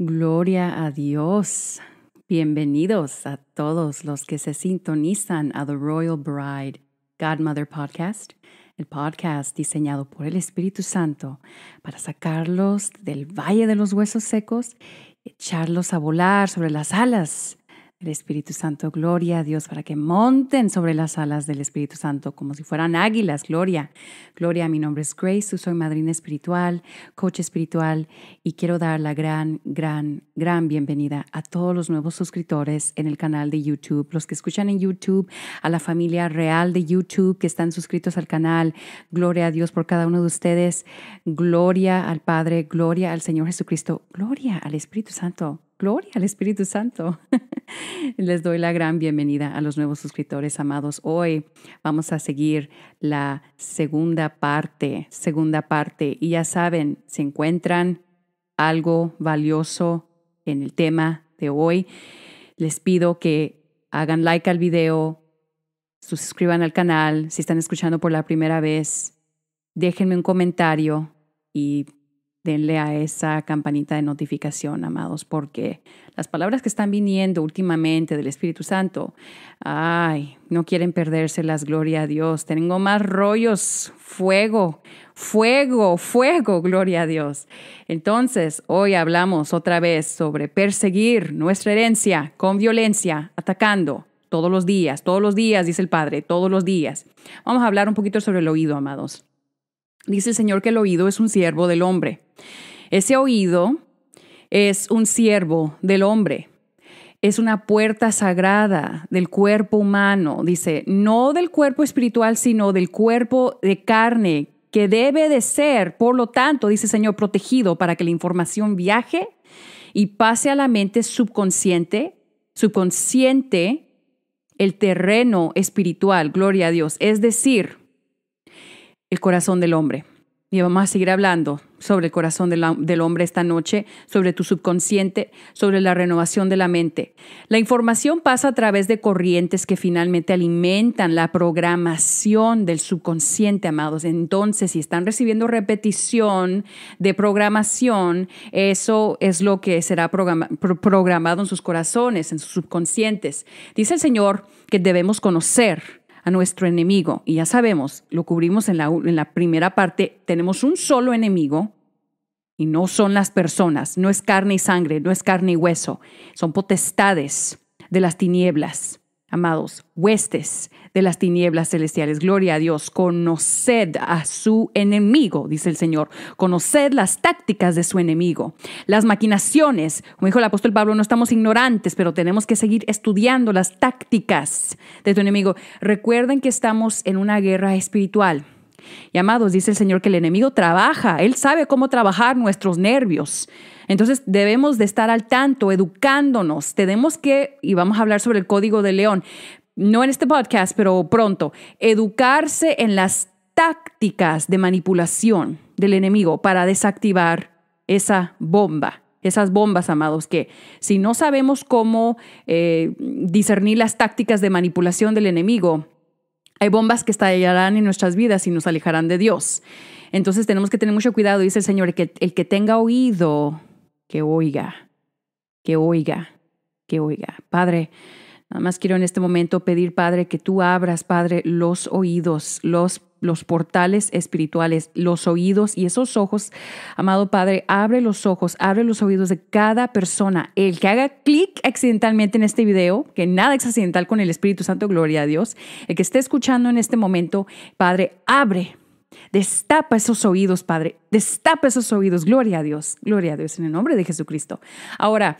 Gloria a Dios. Bienvenidos a todos los que se sintonizan a The Royal Bride Godmother Podcast, el podcast diseñado por el Espíritu Santo para sacarlos del valle de los huesos secos y echarlos a volar sobre las alas el Espíritu Santo. Gloria a Dios para que monten sobre las alas del Espíritu Santo como si fueran águilas. Gloria. Gloria, mi nombre es Grace, soy madrina espiritual, coach espiritual y quiero dar la gran, gran, gran bienvenida a todos los nuevos suscriptores en el canal de YouTube, los que escuchan en YouTube, a la familia real de YouTube que están suscritos al canal. Gloria a Dios por cada uno de ustedes. Gloria al Padre, gloria al Señor Jesucristo, gloria al Espíritu Santo. Gloria al Espíritu Santo. Les doy la gran bienvenida a los nuevos suscriptores amados. Hoy vamos a seguir la segunda parte, segunda parte. Y ya saben, se encuentran algo valioso en el tema de hoy, les pido que hagan like al video, suscriban al canal, si están escuchando por la primera vez, déjenme un comentario y denle a esa campanita de notificación, amados, porque las palabras que están viniendo últimamente del Espíritu Santo, ay, no quieren perdérselas, gloria a Dios. Tengo más rollos, fuego, fuego, fuego, gloria a Dios. Entonces, hoy hablamos otra vez sobre perseguir nuestra herencia con violencia, atacando. Todos los días, todos los días, dice el Padre, todos los días. Vamos a hablar un poquito sobre el oído, amados. Dice el Señor que el oído es un siervo del hombre. Ese oído es un siervo del hombre. Es una puerta sagrada del cuerpo humano, dice, no del cuerpo espiritual, sino del cuerpo de carne, que debe de ser, por lo tanto, dice el Señor, protegido para que la información viaje y pase a la mente subconsciente, subconsciente, el terreno espiritual, gloria a Dios. Es decir, el corazón del hombre. Y vamos a seguir hablando sobre el corazón del, hombre esta noche, sobre tu subconsciente, sobre la renovación de la mente. La información pasa a través de corrientes que finalmente alimentan la programación del subconsciente, amados. Entonces, si están recibiendo repetición de programación, eso es lo que será programado en sus corazones, en sus subconscientes. Dice el Señor que debemos conocer a nuestro enemigo. Y ya sabemos, lo cubrimos en la, primera parte, tenemos un solo enemigo y no son las personas, no es carne y sangre, no es carne y hueso, son potestades de las tinieblas, Amados, huestes de las tinieblas celestiales, gloria a Dios, conoced a su enemigo, dice el Señor, conoced las tácticas de su enemigo, las maquinaciones, como dijo el apóstol Pablo, no estamos ignorantes, pero tenemos que seguir estudiando las tácticas de tu enemigo. Recuerden que estamos en una guerra espiritual. Y amados, dice el Señor que el enemigo trabaja, Él sabe cómo trabajar nuestros nervios. Entonces debemos de estar al tanto, educándonos. Tenemos que, y vamos a hablar sobre el código de león, no en este podcast, pero pronto, educarse en las tácticas de manipulación del enemigo para desactivar esa bomba esas bombas, amados, que si no sabemos cómo eh, discernir las tácticas de manipulación del enemigo, hay bombas que estallarán en nuestras vidas y nos alejarán de Dios. Entonces tenemos que tener mucho cuidado, dice el Señor, que el que tenga oído, que oiga, que oiga, que oiga. Padre, nada más quiero en este momento pedir, Padre, que tú abras, Padre, los oídos, los los portales espirituales, los oídos y esos ojos. Amado Padre, abre los ojos, abre los oídos de cada persona. El que haga clic accidentalmente en este video, que nada es accidental con el Espíritu Santo, gloria a Dios. El que esté escuchando en este momento, Padre, abre. Destapa esos oídos, Padre. Destapa esos oídos. Gloria a Dios. Gloria a Dios en el nombre de Jesucristo. Ahora,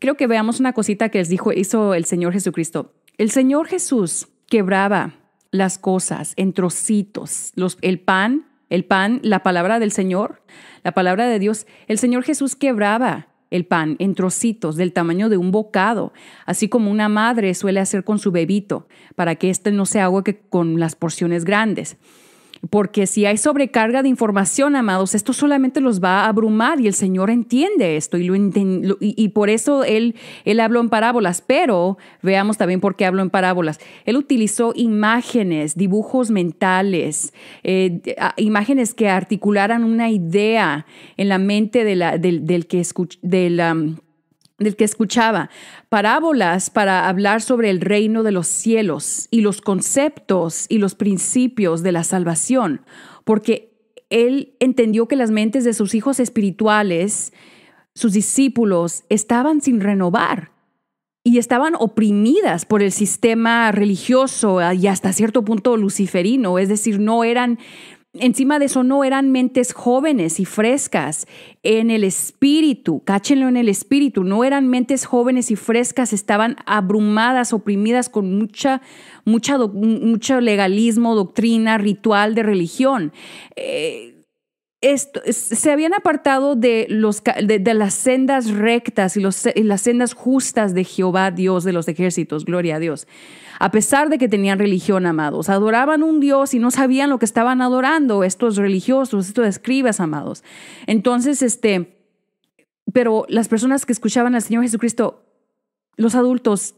creo que veamos una cosita que les dijo, hizo el Señor Jesucristo. El Señor Jesús quebraba las cosas en trocitos, los, el pan, el pan, la palabra del Señor, la palabra de Dios. El Señor Jesús quebraba el pan en trocitos del tamaño de un bocado, así como una madre suele hacer con su bebito, para que éste no se ahogue con las porciones grandes porque si hay sobrecarga de información, amados, esto solamente los va a abrumar y el Señor entiende esto y, lo y, por eso él, él habló en parábolas, pero veamos también por qué habló en parábolas. Él utilizó imágenes, dibujos mentales, eh, imágenes que articularan una idea en la mente del, que escuchó. del del que escuchaba, parábolas para hablar sobre el reino de los cielos y los conceptos y los principios de la salvación, porque él entendió que las mentes de sus hijos espirituales, sus discípulos, estaban sin renovar y estaban oprimidas por el sistema religioso y hasta cierto punto luciferino, es decir, no eran Encima de eso no eran mentes jóvenes y frescas en el espíritu, cáchenlo en el espíritu, no eran mentes jóvenes y frescas, estaban abrumadas, oprimidas con mucha, mucha mucho legalismo, doctrina, ritual de religión. Eh, esto, se habían apartado de, las sendas rectas y, las sendas justas de Jehová Dios de los ejércitos, gloria a Dios. A pesar de que tenían religión, amados, adoraban un Dios y no sabían lo que estaban adorando, estos religiosos, estos escribas, amados. Entonces, este, pero las personas que escuchaban al Señor Jesucristo, los adultos,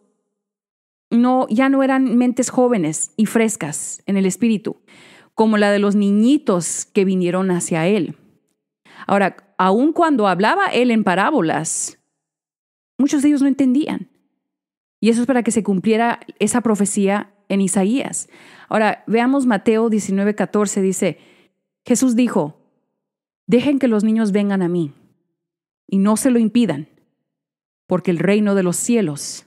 no, ya no eran mentes jóvenes y frescas en el espíritu como la de los niñitos que vinieron hacia él. Ahora, aun cuando hablaba él en parábolas, muchos de ellos no entendían. Y eso es para que se cumpliera esa profecía en Isaías. Ahora, veamos Mateo 19, 14, dice, Jesús dijo, dejen que los niños vengan a mí y no se lo impidan, porque el reino de los cielos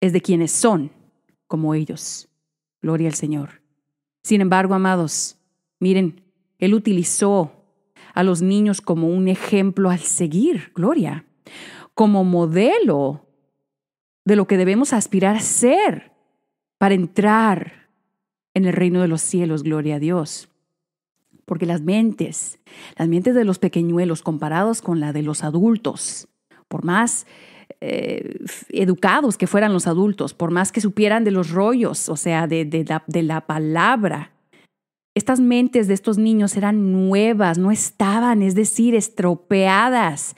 es de quienes son como ellos. Gloria al Señor. Sin embargo, amados, miren, Él utilizó a los niños como un ejemplo al seguir, gloria, como modelo de lo que debemos aspirar a ser para entrar en el reino de los cielos, gloria a Dios. Porque las mentes, las mentes de los pequeñuelos comparados con la de los adultos, por más eh, educados que fueran los adultos, por más que supieran de los rollos, o sea, de, la, palabra. Estas mentes de estos niños eran nuevas, no estaban, es decir, estropeadas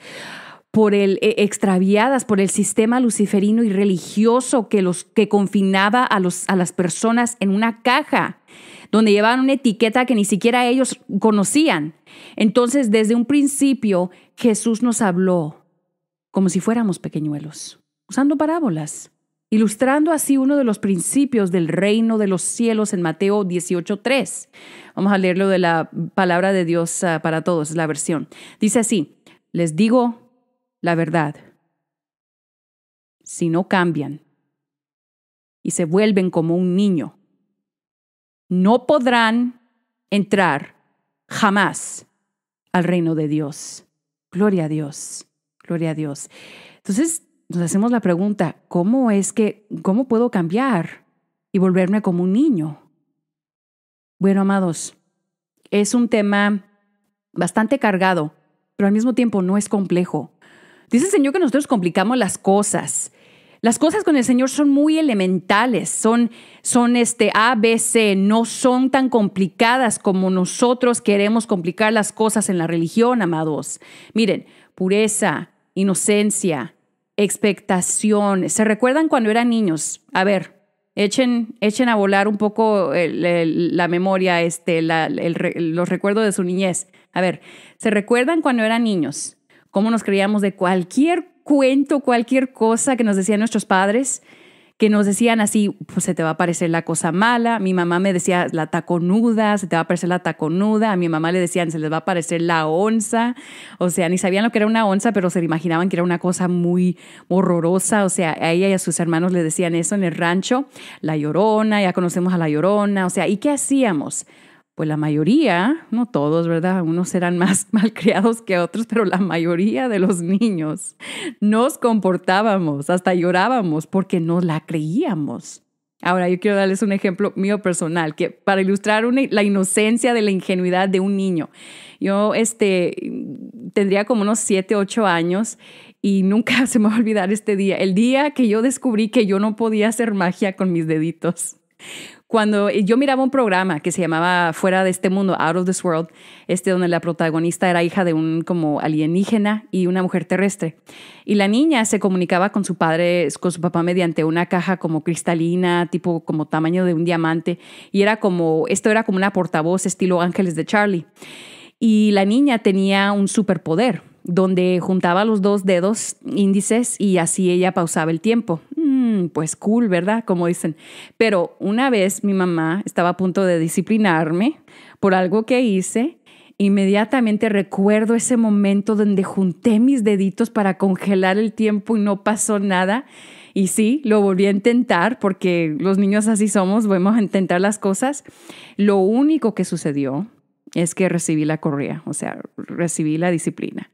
por e, extraviadas por el sistema luciferino y religioso que los que confinaba a a las personas en una caja donde llevaban una etiqueta que ni siquiera ellos conocían. Entonces, desde un principio Jesús nos habló como si fuéramos pequeñuelos, usando parábolas, ilustrando así uno de los principios del reino de los cielos en Mateo 18.3. Vamos a leerlo de la palabra de Dios ah, para todos, la versión. Dice así, les digo la verdad, si no cambian y se vuelven como un niño, no podrán entrar jamás al reino de Dios. Gloria a Dios. Gloria a Dios. Entonces, nos hacemos la pregunta, ¿cómo es que, cómo puedo cambiar y volverme como un niño? Bueno, amados, es un tema bastante cargado, pero al mismo tiempo no es complejo. Dice el Señor que nosotros complicamos las cosas. Las cosas con el Señor son muy elementales, son, son este ABC, no son tan complicadas como nosotros queremos complicar las cosas en la religión, amados. Miren, pureza, inocencia, expectación. ¿Se recuerdan cuando eran niños? A ver, echen, echen a volar un poco la memoria, este, los recuerdos de su niñez. A ver, ¿se recuerdan cuando eran niños? ¿Cómo nos creíamos de cualquier cuento, cualquier cosa que nos decían nuestros padres? que nos decían así, pues se te va a parecer la cosa mala, mi mamá me decía la taconuda, se te va a parecer la taconuda, a mi mamá le decían se les va a parecer la onza, o sea, ni sabían lo que era una onza, pero se imaginaban que era una cosa muy horrorosa, o sea, a ella y a sus hermanos le decían eso en el rancho, la llorona, ya conocemos a la llorona, o sea, ¿y qué hacíamos? pues la mayoría, no todos, ¿verdad? Unos eran más malcriados que otros, pero la mayoría de los niños nos comportábamos, hasta llorábamos porque no la creíamos. Ahora, yo quiero darles un ejemplo mío personal, que para ilustrar la inocencia de la ingenuidad de un niño. Yo este, tendría como unos 7, 8 años y nunca se me va a olvidar este día, el día que yo descubrí que yo no podía hacer magia con mis deditos. Cuando eh, yo miraba un programa que se llamaba Fuera de este mundo, Out of this world, este donde la protagonista era hija de un como alienígena y una mujer terrestre. Y la niña se comunicaba con su padre, con su papá mediante una caja como cristalina, tipo como tamaño de un diamante y era como esto era como una portavoz estilo Ángeles de Charlie. Y la niña tenía un superpoder donde juntaba los dos dedos índices y así ella pausaba el tiempo. Mm, pues cool, ¿verdad? Como dicen. Pero una vez mi mamá estaba a punto de disciplinarme por algo que hice. Inmediatamente recuerdo ese momento donde junté mis deditos para congelar el tiempo y no pasó nada. Y sí, lo volví a intentar porque los niños así somos, vamos a intentar las cosas. Lo único que sucedió es que recibí la correa, o sea, recibí la disciplina.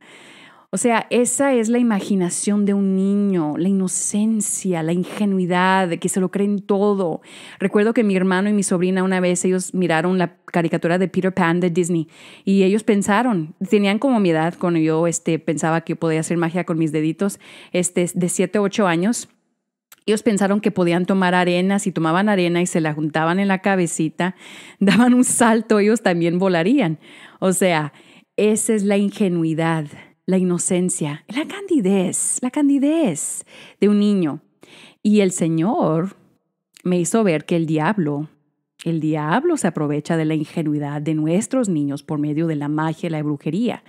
O sea, esa es la imaginación de un niño, la inocencia, la ingenuidad, que se lo creen todo. Recuerdo que mi hermano y mi sobrina una vez, ellos miraron la caricatura de Peter Pan de Disney y ellos pensaron, tenían como mi edad cuando yo este, pensaba que podía hacer magia con mis deditos, este, de 7, 8 años. Ellos pensaron que podían tomar arena, si tomaban arena y se la juntaban en la cabecita, daban un salto, ellos también volarían. O sea, esa es la ingenuidad la inocencia, la candidez, la candidez de un niño. Y el Señor me hizo ver que el diablo, el diablo se aprovecha de la ingenuidad de nuestros niños por medio de la magia la brujería.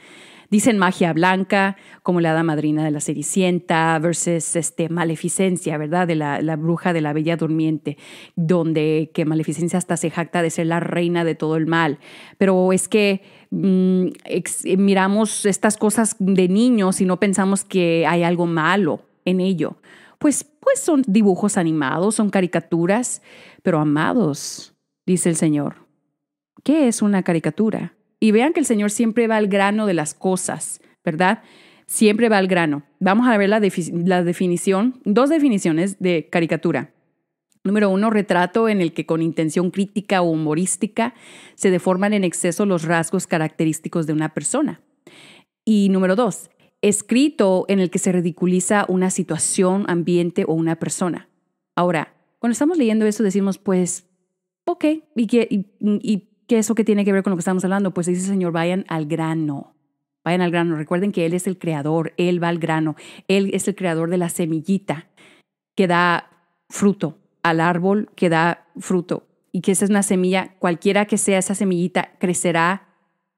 Dicen magia blanca, como la hada madrina de la Cenicienta, versus este, Maleficencia, ¿verdad? De la, la, bruja de la Bella Durmiente, donde que Maleficencia hasta se jacta de ser la reina de todo el mal. Pero es que Mm, eh, miramos estas cosas de niños y no pensamos que hay algo malo en ello. Pues, pues son dibujos animados, son caricaturas, pero amados, dice el Señor. ¿Qué es una caricatura? Y vean que el Señor siempre va al grano de las cosas, ¿verdad? Siempre va al grano. Vamos a ver la definición, dos definiciones de caricatura. Número uno, retrato en el que con intención crítica o humorística se deforman en exceso los rasgos característicos de una persona. Y número dos, escrito en el que se ridiculiza una situación, ambiente o una persona. Ahora, cuando estamos leyendo eso decimos, pues, ok, ¿y qué, y, qué eso que tiene que ver con lo que estamos hablando? Pues dice el Señor, vayan al grano. Vayan al grano. Recuerden que Él es el creador, Él va al grano, Él es el creador de la semillita que da fruto, al árbol que da fruto y que esa es una semilla, cualquiera que sea esa semillita, crecerá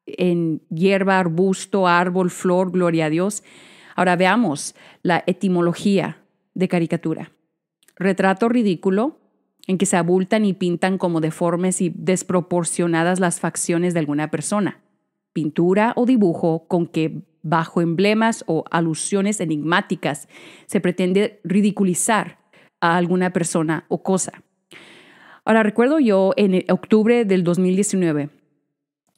en hierba, arbusto, árbol, flor, gloria a Dios. Ahora veamos la etimología de caricatura. Retrato ridículo, en que se abultan y pintan como deformes y desproporcionadas las facciones de alguna persona. Pintura o dibujo con que bajo emblemas o alusiones enigmáticas se pretende ridiculizar a alguna persona o cosa. Ahora recuerdo yo en octubre del 2019,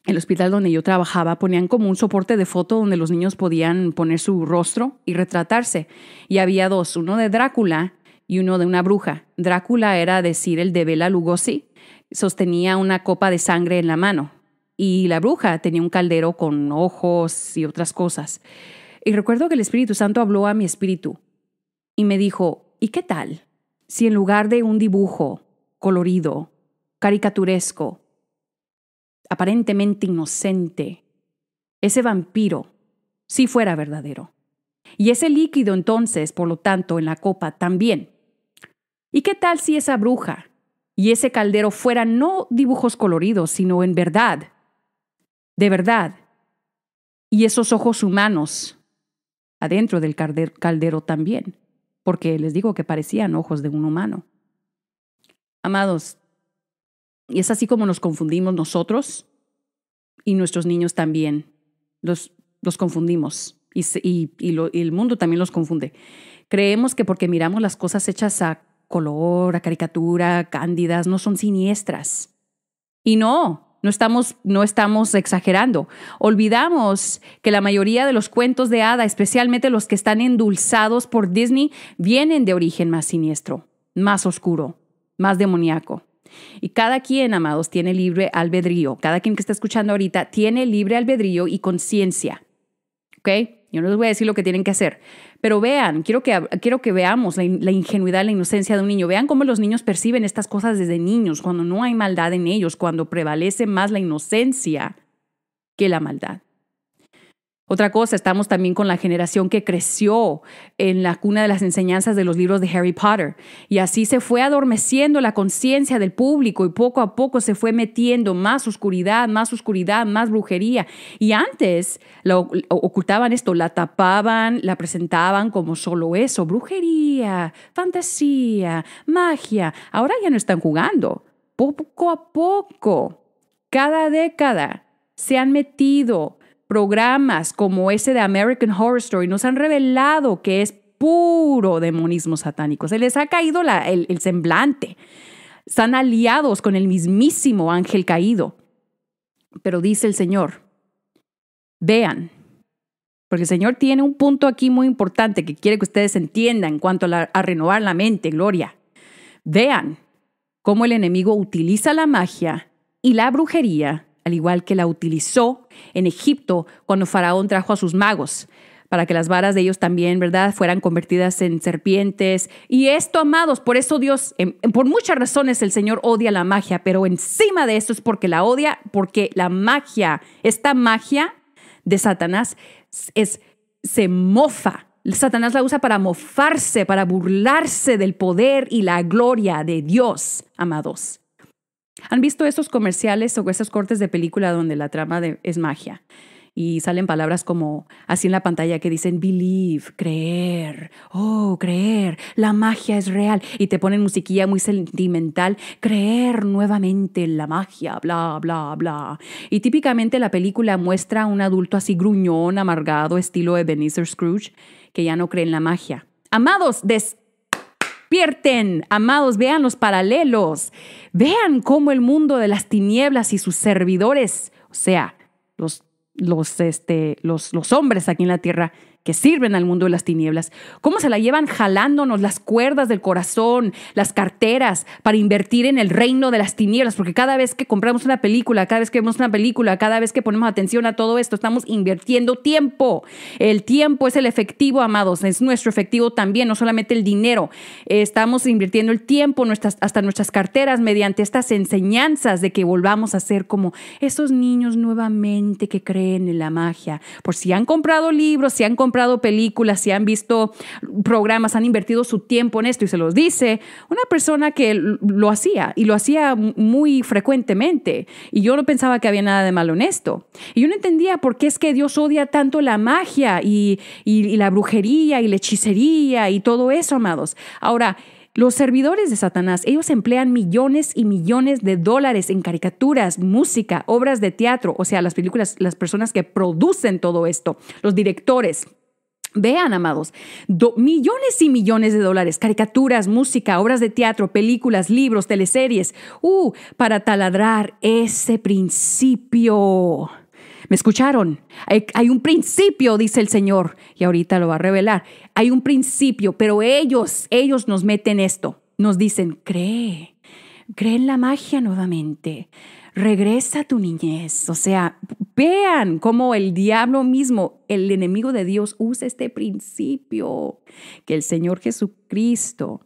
el hospital donde yo trabajaba ponían como un soporte de foto donde los niños podían poner su rostro y retratarse. Y había dos, uno de Drácula y uno de una bruja. Drácula era decir el de Bela Lugosi, sostenía una copa de sangre en la mano y la bruja tenía un caldero con ojos y otras cosas. Y recuerdo que el Espíritu Santo habló a mi espíritu y me dijo, ¿y qué tal? si en lugar de un dibujo colorido, caricaturesco, aparentemente inocente, ese vampiro sí fuera verdadero? Y ese líquido entonces, por lo tanto, en la copa también. ¿Y qué tal si esa bruja y ese caldero fueran no dibujos coloridos, sino en verdad? De verdad. Y esos ojos humanos adentro del caldero también porque les digo que parecían ojos de un humano. Amados, y es así como nos confundimos nosotros y nuestros niños también. Los, los confundimos y, y el mundo también los confunde. Creemos que porque miramos las cosas hechas a color, a caricatura, cándidas, no son siniestras. Y no, no estamos, no estamos exagerando. Olvidamos que la mayoría de los cuentos de hada, especialmente los que están endulzados por Disney, vienen de origen más siniestro, más oscuro, más demoníaco. Y cada quien, amados, tiene libre albedrío. Cada quien que está escuchando ahorita tiene libre albedrío y conciencia. ¿Ok? Yo no les voy a decir lo que tienen que hacer, pero vean, quiero que, veamos la ingenuidad, la inocencia de un niño. Vean cómo los niños perciben estas cosas desde niños, cuando no hay maldad en ellos, cuando prevalece más la inocencia que la maldad. Otra cosa, estamos también con la generación que creció en la cuna de las enseñanzas de los libros de Harry Potter. Y así se fue adormeciendo la conciencia del público y poco a poco se fue metiendo más oscuridad, más oscuridad, más brujería. Y antes lo, ocultaban esto, la tapaban, la presentaban como solo eso, brujería, fantasía, magia. Ahora ya no están jugando. Poco a poco, cada década, se han metido programas como ese de American Horror Story nos han revelado que es puro demonismo satánico. Se les ha caído el, semblante. Están aliados con el mismísimo ángel caído. Pero dice el Señor, vean, porque el Señor tiene un punto aquí muy importante que quiere que ustedes entiendan en cuanto a, renovar la mente, Gloria. Vean cómo el enemigo utiliza la magia y la brujería al igual que la utilizó en Egipto cuando Faraón trajo a sus magos para que las varas de ellos también, ¿verdad?, fueran convertidas en serpientes. Y esto, amados, por eso Dios, em, em, por muchas razones el Señor odia la magia, pero encima de esto es porque la odia, porque la magia, esta magia de Satanás es, se mofa. Satanás la usa para mofarse, para burlarse del poder y la gloria de Dios, amados. ¿Han visto esos comerciales o esos cortes de película donde la trama es magia? Y salen palabras como así en la pantalla que dicen believe, creer, oh, creer, la magia es real. Y te ponen musiquilla muy sentimental, creer nuevamente en la magia, bla, bla, bla. Y típicamente la película muestra a un adulto así gruñón, amargado, estilo Ebenezer Scrooge, que ya no cree en la magia. Amados, des despierten, amados, vean los paralelos, vean cómo el mundo de las tinieblas y sus servidores, o sea, los, los, este, los, los hombres aquí en la tierra, que sirven al mundo de las tinieblas, cómo se la llevan jalándonos las cuerdas del corazón, las carteras, para invertir en el reino de las tinieblas, porque cada vez que compramos una película, cada vez que vemos una película, cada vez que ponemos atención a todo esto, estamos invirtiendo tiempo. El tiempo es el efectivo, amados, es nuestro efectivo también, no solamente el dinero. Estamos invirtiendo el tiempo, hasta nuestras carteras, mediante estas enseñanzas de que volvamos a ser como esos niños nuevamente que creen en la magia. Por si han comprado libros, si han comprado comprado películas, si han visto programas, han invertido su tiempo en esto y se los dice una persona que lo hacía y lo hacía muy frecuentemente. Y yo no pensaba que había nada de malo en esto. Y yo no entendía por qué es que Dios odia tanto la magia y, y la brujería y la hechicería y todo eso, amados. Ahora, los servidores de Satanás, ellos emplean millones y millones de dólares en caricaturas, música, obras de teatro, o sea, las películas, las personas que producen todo esto, los directores, Vean, amados, millones y millones de dólares, caricaturas, música, obras de teatro, películas, libros, teleseries, uh, para taladrar ese principio. ¿Me escucharon? Hay, hay un principio, dice el Señor, y ahorita lo va a revelar. Hay un principio, pero ellos, ellos nos meten esto. Nos dicen, cree, cree en la magia nuevamente regresa a tu niñez. O sea, Vean cómo el diablo mismo, el enemigo de Dios, usa este principio que el Señor Jesucristo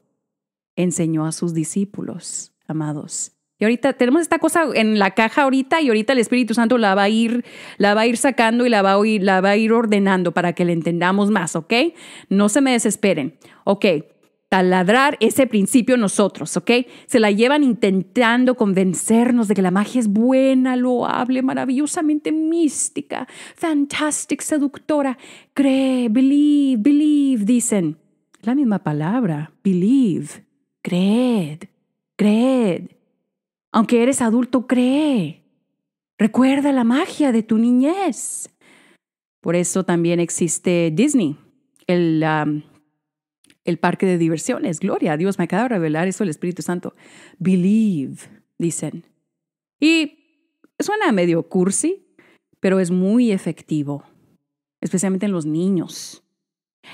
enseñó a sus discípulos, amados. Y ahorita tenemos esta cosa en la caja ahorita y ahorita el Espíritu Santo la va a ir, la va a ir sacando y la va a ir, la va a ir ordenando para que la entendamos más, ¿ok? No se me desesperen. Ok, taladrar ese principio nosotros, ¿ok? Se la llevan intentando convencernos de que la magia es buena, loable, maravillosamente mística, fantastic, seductora. Cree, believe, believe, dicen. La misma palabra, believe, creed, creed. Aunque eres adulto, cree. Recuerda la magia de tu niñez. Por eso también existe Disney, el... Um, el parque de diversiones. Gloria a Dios, me acaba de revelar eso el Espíritu Santo. Believe, dicen. Y suena medio cursi, pero es muy efectivo, especialmente en los niños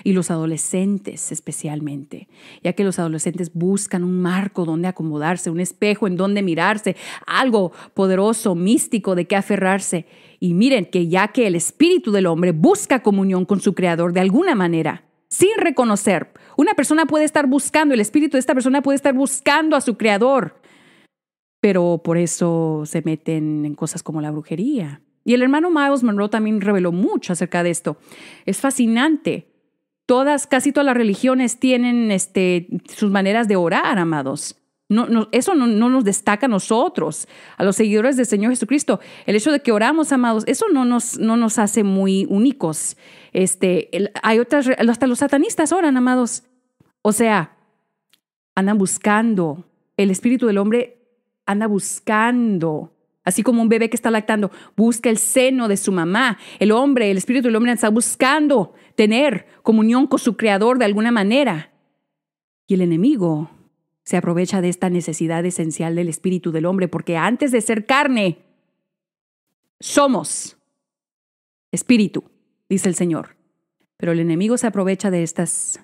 y los adolescentes especialmente, ya que los adolescentes buscan un marco donde acomodarse, un espejo en donde mirarse, algo poderoso, místico de qué aferrarse. Y miren que ya que el espíritu del hombre busca comunión con su creador de alguna manera, sin reconocer. Una persona puede estar buscando, el espíritu de esta persona puede estar buscando a su creador, pero por eso se meten en cosas como la brujería. Y el hermano Miles Monroe también reveló mucho acerca de esto. Es fascinante. Todas, casi todas las religiones tienen este, sus maneras de orar, amados eso no, nos destaca a nosotros, a los seguidores del Señor Jesucristo. El hecho de que oramos, amados, eso no nos, hace muy únicos. Este, hay otras, hasta los satanistas oran, amados. O sea, andan buscando. El espíritu del hombre anda buscando. Así como un bebé que está lactando busca el seno de su mamá, el hombre, el espíritu del hombre está buscando tener comunión con su creador de alguna manera. Y el enemigo se aprovecha de esta necesidad esencial del espíritu del hombre, porque antes de ser carne, somos espíritu, dice el Señor. Pero el enemigo se aprovecha de estas,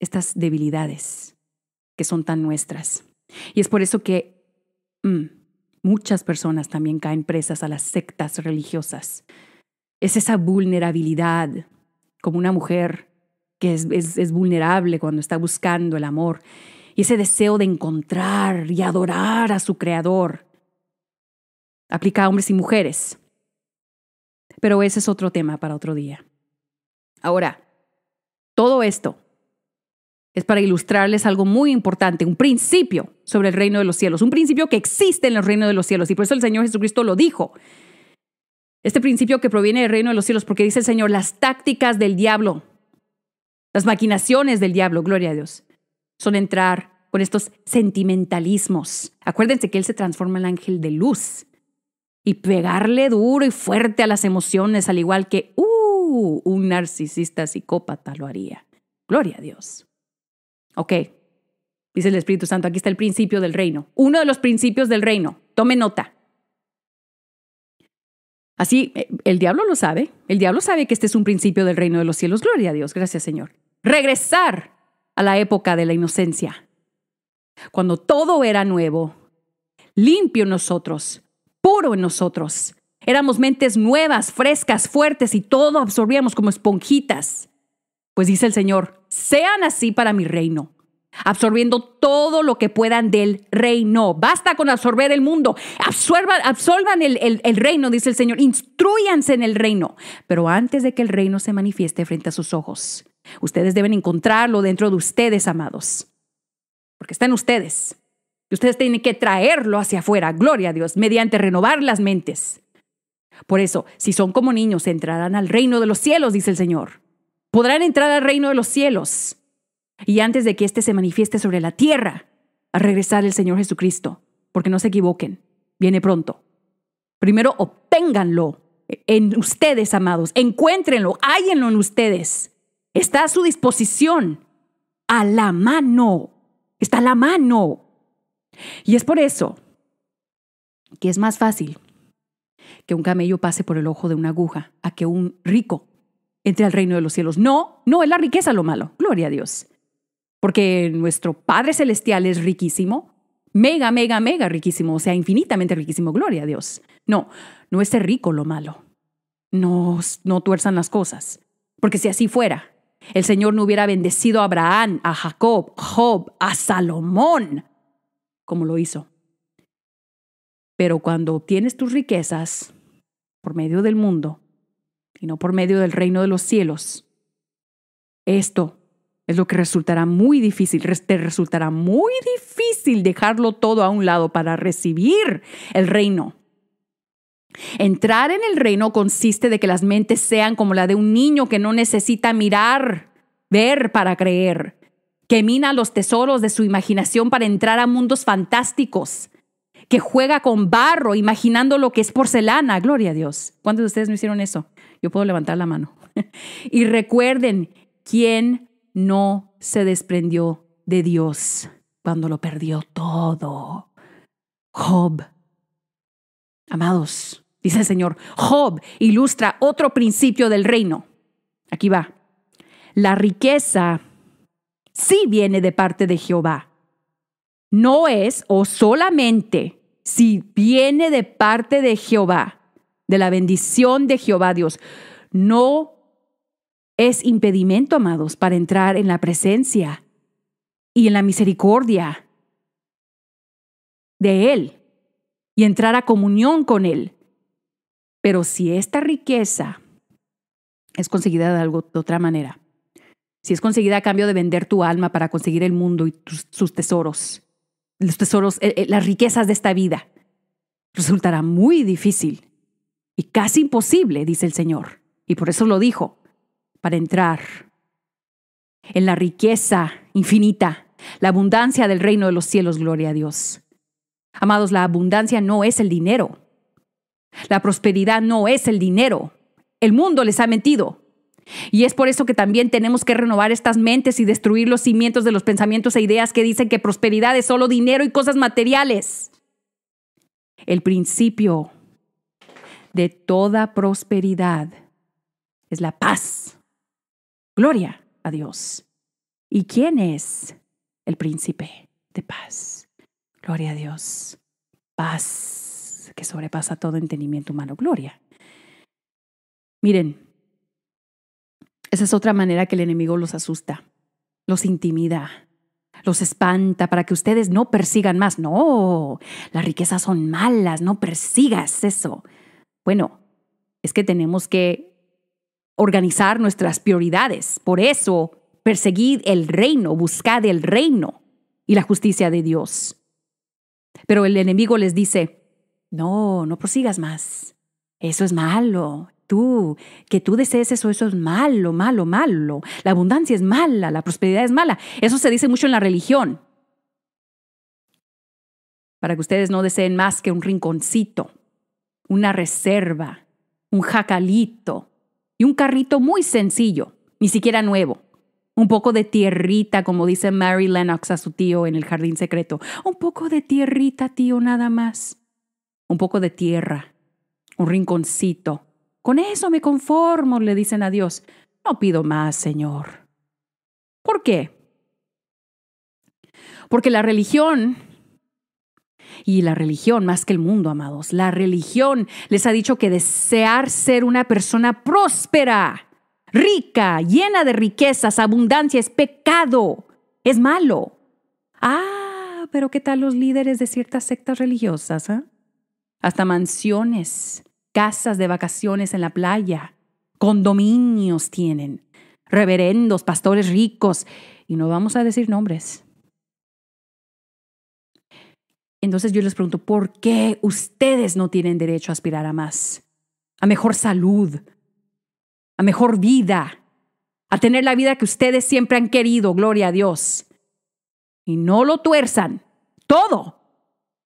estas debilidades que son tan nuestras. Y es por eso que mm, muchas personas también caen presas a las sectas religiosas. Es esa vulnerabilidad, como una mujer que es, es vulnerable cuando está buscando el amor y ese deseo de encontrar y adorar a su Creador. Aplica a hombres y mujeres. Pero ese es otro tema para otro día. Ahora, todo esto es para ilustrarles algo muy importante, un principio sobre el reino de los cielos, un principio que existe en el reino de los cielos y por eso el Señor Jesucristo lo dijo. Este principio que proviene del reino de los cielos, porque dice el Señor, las tácticas del diablo, las maquinaciones del diablo, gloria a Dios, son entrar con estos sentimentalismos. Acuérdense que Él se transforma en ángel de luz y pegarle duro y fuerte a las emociones, al igual que uh, un narcisista psicópata lo haría. Gloria a Dios. Ok, dice el Espíritu Santo, aquí está el principio del reino. Uno de los principios del reino. Tome nota. Así, eh, el diablo lo sabe. El diablo sabe que este es un principio del reino de los cielos. Gloria a Dios. Gracias, Señor. Regresar a la época de la inocencia, cuando todo era nuevo, limpio en nosotros, puro en nosotros. Éramos mentes nuevas, frescas, fuertes y todo absorbíamos como esponjitas. Pues dice el Señor, sean así para mi reino, absorbiendo todo lo que puedan del reino. Basta con absorber el mundo, absorban, el, el reino, dice el Señor, instruyanse en el reino, pero antes de que el reino se manifieste frente a sus ojos. Ustedes deben encontrarlo dentro de ustedes, amados, porque está en ustedes. Y ustedes tienen que traerlo hacia afuera, gloria a Dios, mediante renovar las mentes. Por eso, si son como niños, entrarán al reino de los cielos, dice el Señor. Podrán entrar al reino de los cielos. Y antes de que éste se manifieste sobre la tierra, a regresar el Señor Jesucristo, porque no se equivoquen, viene pronto. Primero obténganlo en ustedes, amados, encuéntrenlo, hállenlo en ustedes está a su disposición, a la mano, está a la mano. Y es por eso que es más fácil que un camello pase por el ojo de una aguja a que un rico entre al reino de los cielos. No, no es la riqueza lo malo, gloria a Dios. Porque nuestro Padre Celestial es riquísimo, mega, mega, mega riquísimo, o sea, infinitamente riquísimo, gloria a Dios. No, no es ser rico lo malo. No, no tuerzan las cosas. Porque si así fuera, el Señor no hubiera bendecido a Abraham, a Jacob, Job, a Salomón, como lo hizo. Pero cuando obtienes tus riquezas por medio del mundo y no por medio del reino de los cielos, esto es lo que resultará muy difícil. Te resultará muy difícil dejarlo todo a un lado para recibir el reino. Entrar en el reino consiste de que las mentes sean como la de un niño que no necesita mirar, ver para creer, que mina los tesoros de su imaginación para entrar a mundos fantásticos, que juega con barro imaginando lo que es porcelana, gloria a Dios. ¿Cuántos de ustedes no hicieron eso? Yo puedo levantar la mano. y recuerden, ¿quién no se desprendió de Dios cuando lo perdió todo? Job Amados, dice el Señor, Job ilustra otro principio del reino. Aquí va. La riqueza sí viene de parte de Jehová. No es o solamente si viene de parte de Jehová, de la bendición de Jehová Dios. No es impedimento, amados, para entrar en la presencia y en la misericordia de Él y entrar a comunión con Él. Pero si esta riqueza es conseguida de, algo, otra manera, si es conseguida a cambio de vender tu alma para conseguir el mundo y sus tesoros, los tesoros, eh, eh, las riquezas de esta vida, resultará muy difícil y casi imposible, dice el Señor. Y por eso lo dijo, para entrar en la riqueza infinita, la abundancia del reino de los cielos, gloria a Dios. Amados, la abundancia no es el dinero. La prosperidad no es el dinero. El mundo les ha mentido. Y es por eso que también tenemos que renovar estas mentes y destruir los cimientos de los pensamientos e ideas que dicen que prosperidad es solo dinero y cosas materiales. El principio de toda prosperidad es la paz. Gloria a Dios. ¿Y quién es el príncipe de paz? Gloria a Dios. Paz que sobrepasa todo entendimiento humano. Gloria. Miren, esa es otra manera que el enemigo los asusta, los intimida, los espanta para que ustedes no persigan más. No, las riquezas son malas, no persigas eso. Bueno, es que tenemos que organizar nuestras prioridades. Por eso, perseguid el reino, buscad el reino y la justicia de Dios. Pero el enemigo les dice, no, no prosigas más. Eso es malo. Tú, que tú desees eso, eso es malo, malo, malo. La abundancia es mala, la prosperidad es mala. Eso se dice mucho en la religión. Para que ustedes no deseen más que un rinconcito, una reserva, un jacalito y un carrito muy sencillo, ni siquiera nuevo un poco de tierrita, como dice Mary Lennox a su tío en el jardín secreto. Un poco de tierrita, tío, nada más. Un poco de tierra, un rinconcito. Con eso me conformo, le dicen a Dios. No pido más, Señor. ¿Por qué? Porque la religión, y la religión más que el mundo, amados, la religión les ha dicho que desear ser una persona próspera rica, llena de riquezas, abundancia, es pecado, es malo. Ah, pero ¿qué tal los líderes de ciertas sectas religiosas? Ah? Hasta mansiones, casas de vacaciones en la playa, condominios tienen, reverendos, pastores ricos, y no vamos a decir nombres. Entonces yo les pregunto, ¿por qué ustedes no tienen derecho a aspirar a más? A mejor salud, a mejor vida, a tener la vida que ustedes siempre han querido, gloria a Dios. Y no lo tuerzan, todo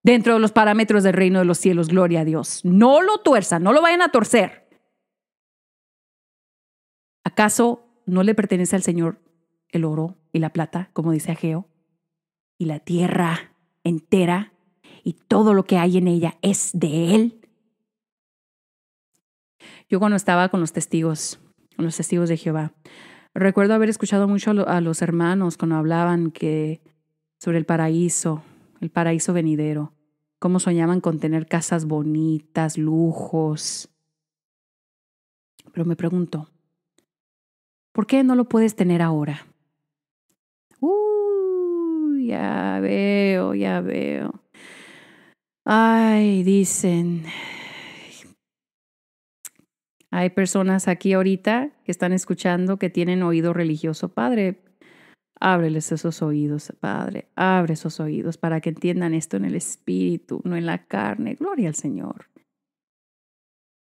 dentro de los parámetros del reino de los cielos, gloria a Dios. No lo tuerzan, no lo vayan a torcer. ¿Acaso no le pertenece al Señor el oro y la plata, como dice Ageo? Y la tierra entera y todo lo que hay en ella es de Él. Yo cuando estaba con los testigos, con los testigos de Jehová, recuerdo haber escuchado mucho a, los hermanos cuando hablaban que sobre el paraíso, el paraíso venidero, cómo soñaban con tener casas bonitas, lujos. Pero me pregunto, ¿por qué no lo puedes tener ahora? Uh, ya veo, ya veo. Ay, dicen, hay personas aquí ahorita que están escuchando que tienen oído religioso, Padre. Ábreles esos oídos, Padre. Abre esos oídos para que entiendan esto en el espíritu, no en la carne. Gloria al Señor.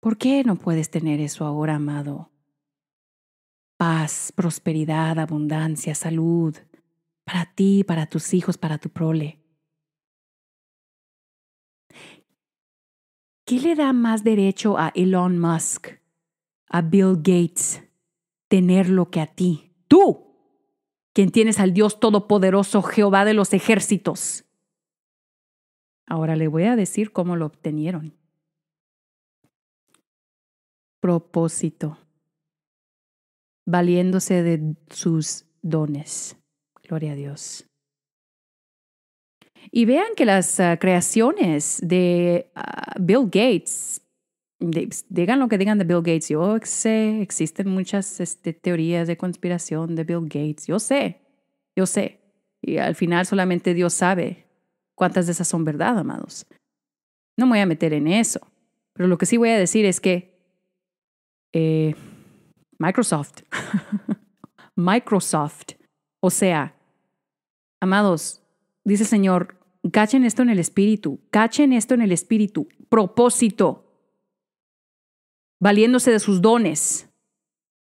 ¿Por qué no puedes tener eso ahora, amado? Paz, prosperidad, abundancia, salud, para ti, para tus hijos, para tu prole. ¿Qué le da más derecho a Elon Musk a Bill Gates tener lo que a ti. Tú, quien tienes al Dios Todopoderoso, Jehová de los ejércitos. Ahora le voy a decir cómo lo obtenieron. Propósito. Valiéndose de sus dones. Gloria a Dios. Y vean que las ah, creaciones de ah, Bill Gates digan lo que digan de Bill Gates, yo sé, existen muchas este, teorías de conspiración de Bill Gates, yo sé, yo sé. Y al final solamente Dios sabe cuántas de esas son verdad, amados. No me voy a meter en eso, pero lo que sí voy a decir es que eh, Microsoft, Microsoft, o sea, amados, dice el Señor, cachen esto en el espíritu, cachen esto en el espíritu, propósito valiéndose de sus dones,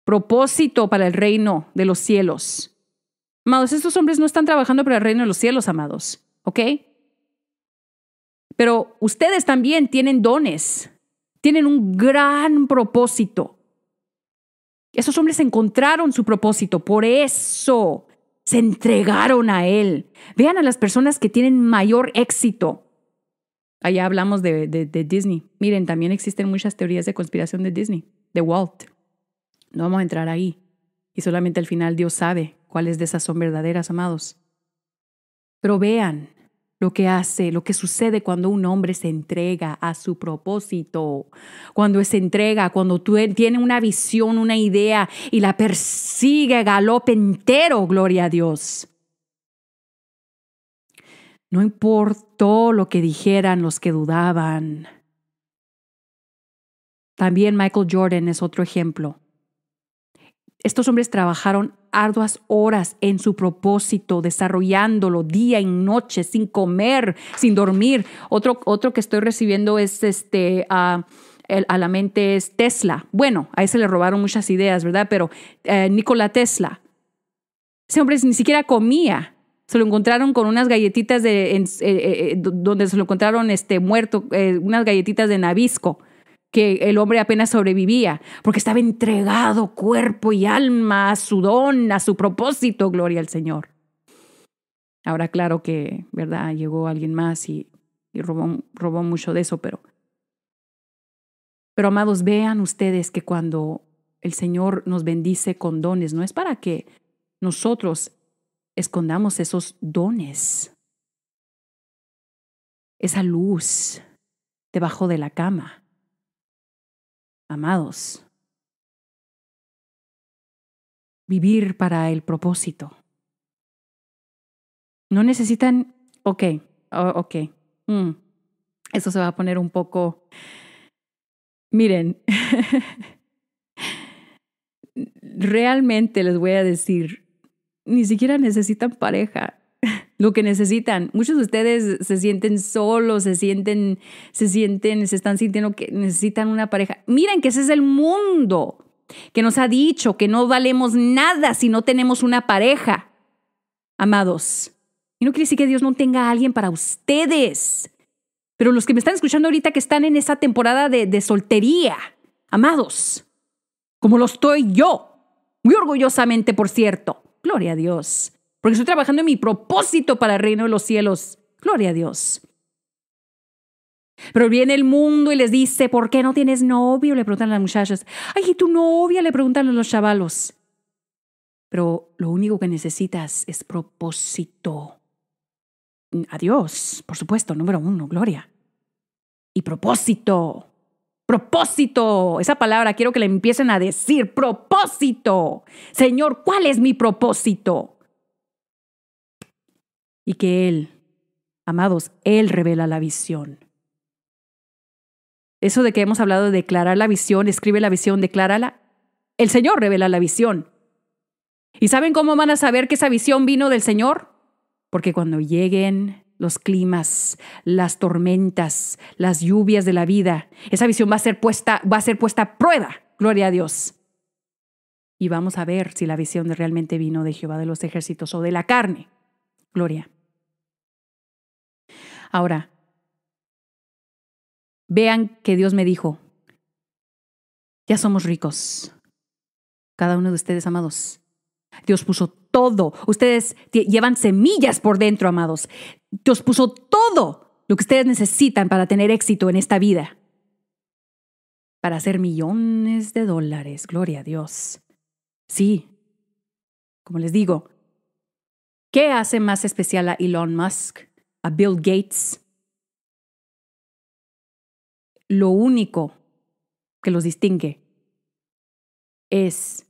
propósito para el reino de los cielos. Amados, estos hombres no están trabajando para el reino de los cielos, amados, ¿ok? Pero ustedes también tienen dones, tienen un gran propósito. Esos hombres encontraron su propósito, por eso se entregaron a él. Vean a las personas que tienen mayor éxito, Allá hablamos de, Disney. Miren, también existen muchas teorías de conspiración de Disney, de Walt. No vamos a entrar ahí. Y solamente al final Dios sabe cuáles de esas son verdaderas, amados. Pero vean lo que hace, lo que sucede cuando un hombre se entrega a su propósito, cuando se entrega, cuando tú tiene una visión, una idea y la persigue galope entero, gloria a Dios. No importó lo que dijeran los que dudaban. También Michael Jordan es otro ejemplo. Estos hombres trabajaron arduas horas en su propósito, desarrollándolo día y noche, sin comer, sin dormir. Otro, que estoy recibiendo es este, a la mente es Tesla. Bueno, a ese le robaron muchas ideas, ¿verdad? Pero eh, Nikola Tesla. Ese hombre ni siquiera comía se lo encontraron con unas galletitas de, eh, eh, eh, donde se lo encontraron este, muerto, unas galletitas de Nabisco, que el hombre apenas sobrevivía, porque estaba entregado cuerpo y alma a su don, a su propósito, gloria al Señor. Ahora, claro que, ¿verdad? Llegó alguien más y, robó, robó mucho de eso, pero... Pero amados, vean ustedes que cuando el Señor nos bendice con dones, no es para que nosotros escondamos esos dones, esa luz debajo de la cama. Amados, vivir para el propósito. No necesitan, ok, ok, mm, eso se va a poner un poco, miren, realmente les voy a decir, ni siquiera necesitan pareja. Lo que necesitan. Muchos de ustedes se sienten solos, se sienten, se sienten, se están sintiendo que necesitan una pareja. Miren que ese es el mundo que nos ha dicho que no valemos nada si no tenemos una pareja. Amados, y no quiere decir que Dios no tenga a alguien para ustedes. Pero los que me están escuchando ahorita que están en esa temporada de, de soltería, amados, como lo estoy yo, muy orgullosamente, por cierto. Gloria a Dios. Porque estoy trabajando en mi propósito para el reino de los cielos. Gloria a Dios. Pero viene el mundo y les dice, ¿por qué no tienes novio? Le preguntan las muchachas. Ay, ¿y tu novia? Le preguntan los chavalos. Pero lo único que necesitas es propósito. A Dios, por supuesto, número uno, gloria. Y propósito. Propósito, esa palabra quiero que le empiecen a decir, propósito. Señor, ¿cuál es mi propósito? Y que Él, amados, Él revela la visión. Eso de que hemos hablado de declarar la visión, escribe la visión, declárala. El Señor revela la visión. ¿Y saben cómo van a saber que esa visión vino del Señor? Porque cuando lleguen los climas, las tormentas, las lluvias de la vida. Esa visión va a ser puesta, va a ser puesta a prueba, gloria a Dios. Y vamos a ver si la visión realmente vino de Jehová de los ejércitos o de la carne. Gloria. Ahora, vean que Dios me dijo, ya somos ricos, cada uno de ustedes amados. Dios puso todo. Ustedes llevan semillas por dentro, amados. Dios puso todo lo que ustedes necesitan para tener éxito en esta vida. Para hacer millones de dólares, gloria a Dios. Sí, como les digo, ¿qué hace más especial a Elon Musk, a Bill Gates? Lo único que los distingue es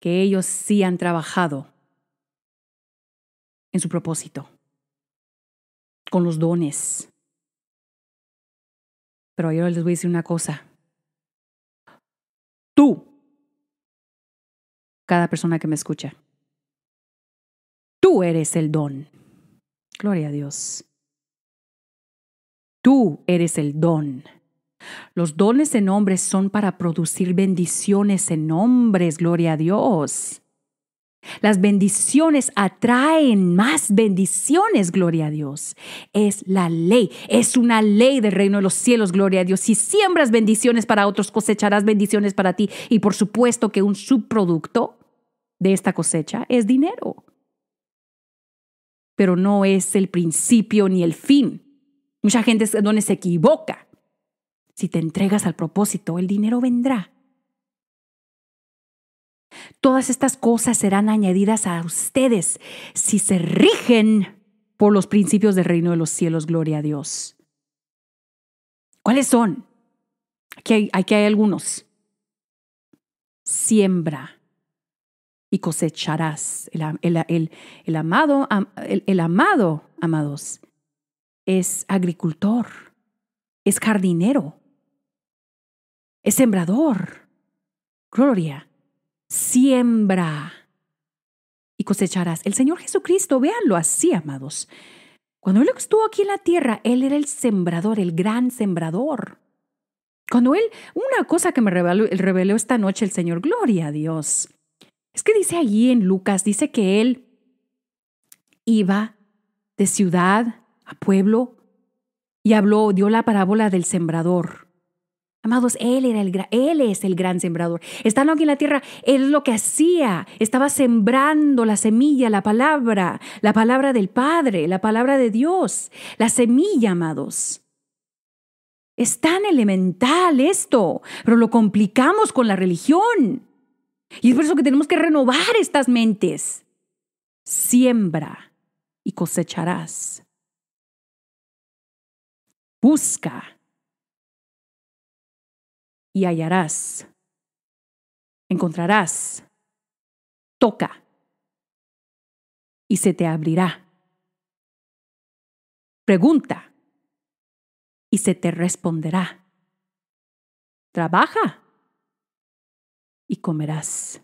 que ellos sí han trabajado en su propósito, con los dones. Pero yo les voy a decir una cosa. Tú, cada persona que me escucha, tú eres el don. Gloria a Dios. Tú eres el don. Los dones en hombres son para producir bendiciones en hombres, gloria a Dios. Las bendiciones atraen más bendiciones, gloria a Dios. Es la ley, es una ley del reino de los cielos, gloria a Dios. Si siembras bendiciones para otros, cosecharás bendiciones para ti. Y por supuesto que un subproducto de esta cosecha es dinero. Pero no es el principio ni el fin. Mucha gente es donde se equivoca. Si te entregas al propósito, el dinero vendrá. Todas estas cosas serán añadidas a ustedes si se rigen por los principios del reino de los cielos, gloria a Dios. ¿Cuáles son? Aquí hay, algunos. Siembra y cosecharás. El, el amado, el amado, amados, es agricultor, es jardinero, es sembrador. Gloria siembra y cosecharás. El Señor Jesucristo, véanlo así, amados. Cuando Él estuvo aquí en la tierra, Él era el sembrador, el gran sembrador. Cuando Él, una cosa que me reveló, esta noche el Señor, gloria a Dios, es que dice allí en Lucas, dice que Él iba de ciudad a pueblo y habló, dio la parábola del sembrador. Amados, él, es el gran sembrador. Estando aquí en la tierra, Él lo que hacía. Estaba sembrando la semilla, la palabra, la palabra del Padre, la palabra de Dios, la semilla, amados. Es tan elemental esto, pero lo complicamos con la religión. Y es por eso que tenemos que renovar estas mentes. Siembra y cosecharás. Busca y hallarás. Encontrarás. Toca. Y se te abrirá. Pregunta. Y se te responderá. Trabaja. Y comerás.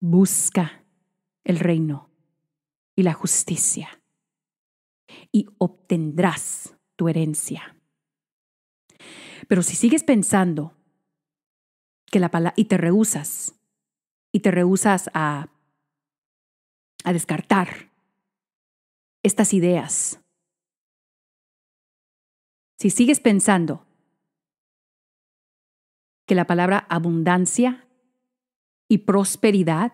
Busca el reino y la justicia. Y obtendrás tu herencia. Pero si sigues pensando que la palabra, y te rehusas, y te rehusas a, a descartar estas ideas, si sigues pensando que la palabra abundancia y prosperidad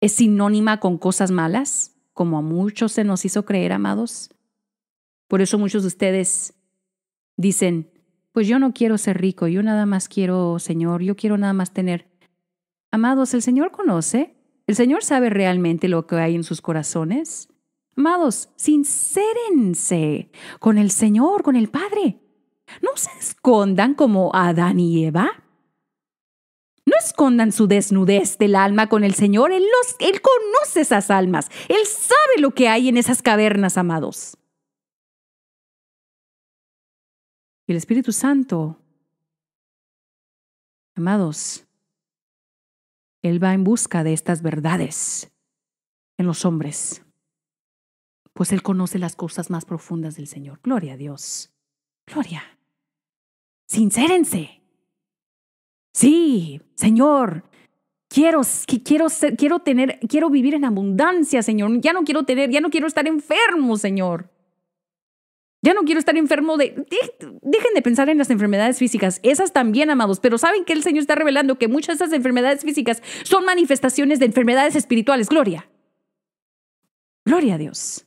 es sinónima con cosas malas, como a muchos se nos hizo creer, amados. Por eso muchos de ustedes dicen, pues yo no quiero ser rico, yo nada más quiero, Señor, yo quiero nada más tener. Amados, el Señor conoce, el Señor sabe realmente lo que hay en sus corazones. Amados, sincérense con el Señor, con el Padre. No se escondan como Adán y Eva. No escondan su desnudez del alma con el Señor. Él, los, él conoce esas almas. Él sabe lo que hay en esas cavernas, amados. y el Espíritu Santo, amados, Él va en busca de estas verdades en los hombres, pues Él conoce las cosas más profundas del Señor. Gloria a Dios. Gloria. Sincérense. Sí, Señor, quiero, quiero, quiero tener, quiero vivir en abundancia, Señor. Ya no quiero tener, ya no quiero estar enfermo, Señor. Ya no quiero estar enfermo de, Dejen de pensar en las enfermedades físicas. Esas también, amados. Pero saben que el Señor está revelando que muchas de esas enfermedades físicas son manifestaciones de enfermedades espirituales. Gloria. Gloria a Dios.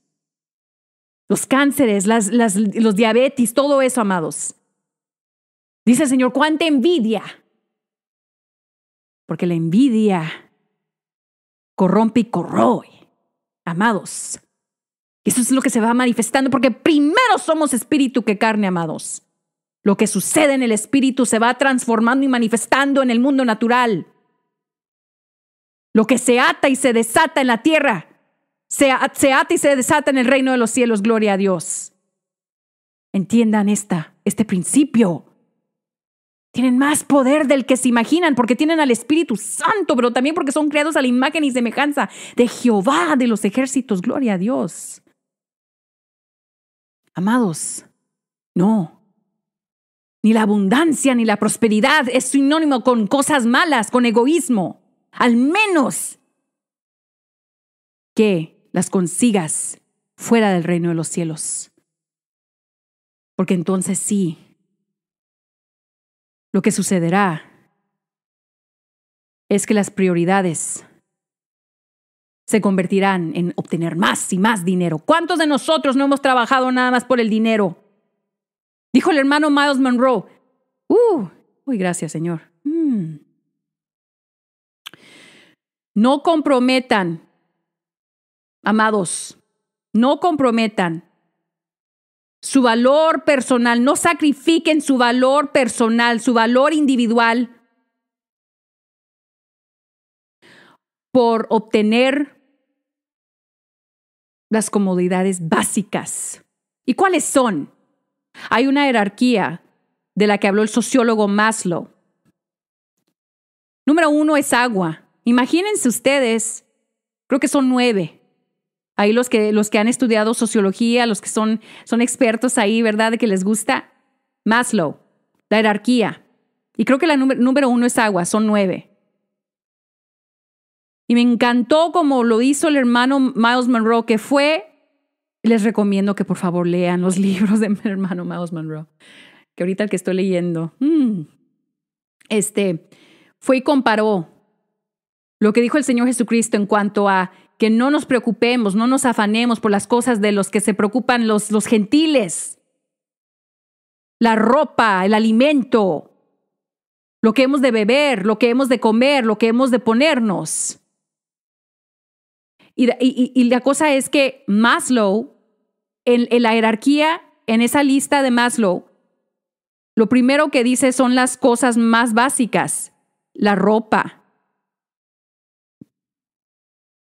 Los cánceres, las, los diabetes, todo eso, amados. Dice el Señor, cuánta envidia. Porque la envidia corrompe y corroe. Amados, eso es lo que se va manifestando porque primero somos espíritu que carne, amados. Lo que sucede en el espíritu se va transformando y manifestando en el mundo natural. Lo que se ata y se desata en la tierra, se, ata y se desata en el reino de los cielos, gloria a Dios. Entiendan esta, este principio. Tienen más poder del que se imaginan porque tienen al Espíritu Santo, pero también porque son creados a la imagen y semejanza de Jehová de los ejércitos, gloria a Dios. Amados, no. Ni la abundancia ni la prosperidad es sinónimo con cosas malas, con egoísmo. Al menos que las consigas fuera del reino de los cielos. Porque entonces sí, lo que sucederá es que las prioridades se convertirán en obtener más y más dinero. ¿Cuántos de nosotros no hemos trabajado nada más por el dinero? Dijo el hermano Miles Monroe. Uh, uy, gracias, Señor. Mm. No comprometan, amados, no comprometan su valor personal, no sacrifiquen su valor personal, su valor individual por obtener las comodidades básicas. ¿Y cuáles son? Hay una jerarquía de la que habló el sociólogo Maslow. Número uno es agua. Imagínense ustedes, creo que son nueve. Ahí los que, los que han estudiado sociología, los que son, son expertos ahí, ¿verdad? De que les gusta Maslow, la jerarquía. Y creo que la número uno es agua, son nueve. Y me encantó como lo hizo el hermano Miles Monroe, que fue, les recomiendo que por favor lean los libros de mi hermano Miles Monroe, que ahorita el que estoy leyendo, mm. este, fue y comparó lo que dijo el Señor Jesucristo en cuanto a que no nos preocupemos, no nos afanemos por las cosas de los que se preocupan los, los gentiles, la ropa, el alimento, lo que hemos de beber, lo que hemos de comer, lo que hemos de ponernos. Y, la cosa es que Maslow, en, la jerarquía, en esa lista de Maslow, lo primero que dice son las cosas más básicas, la ropa,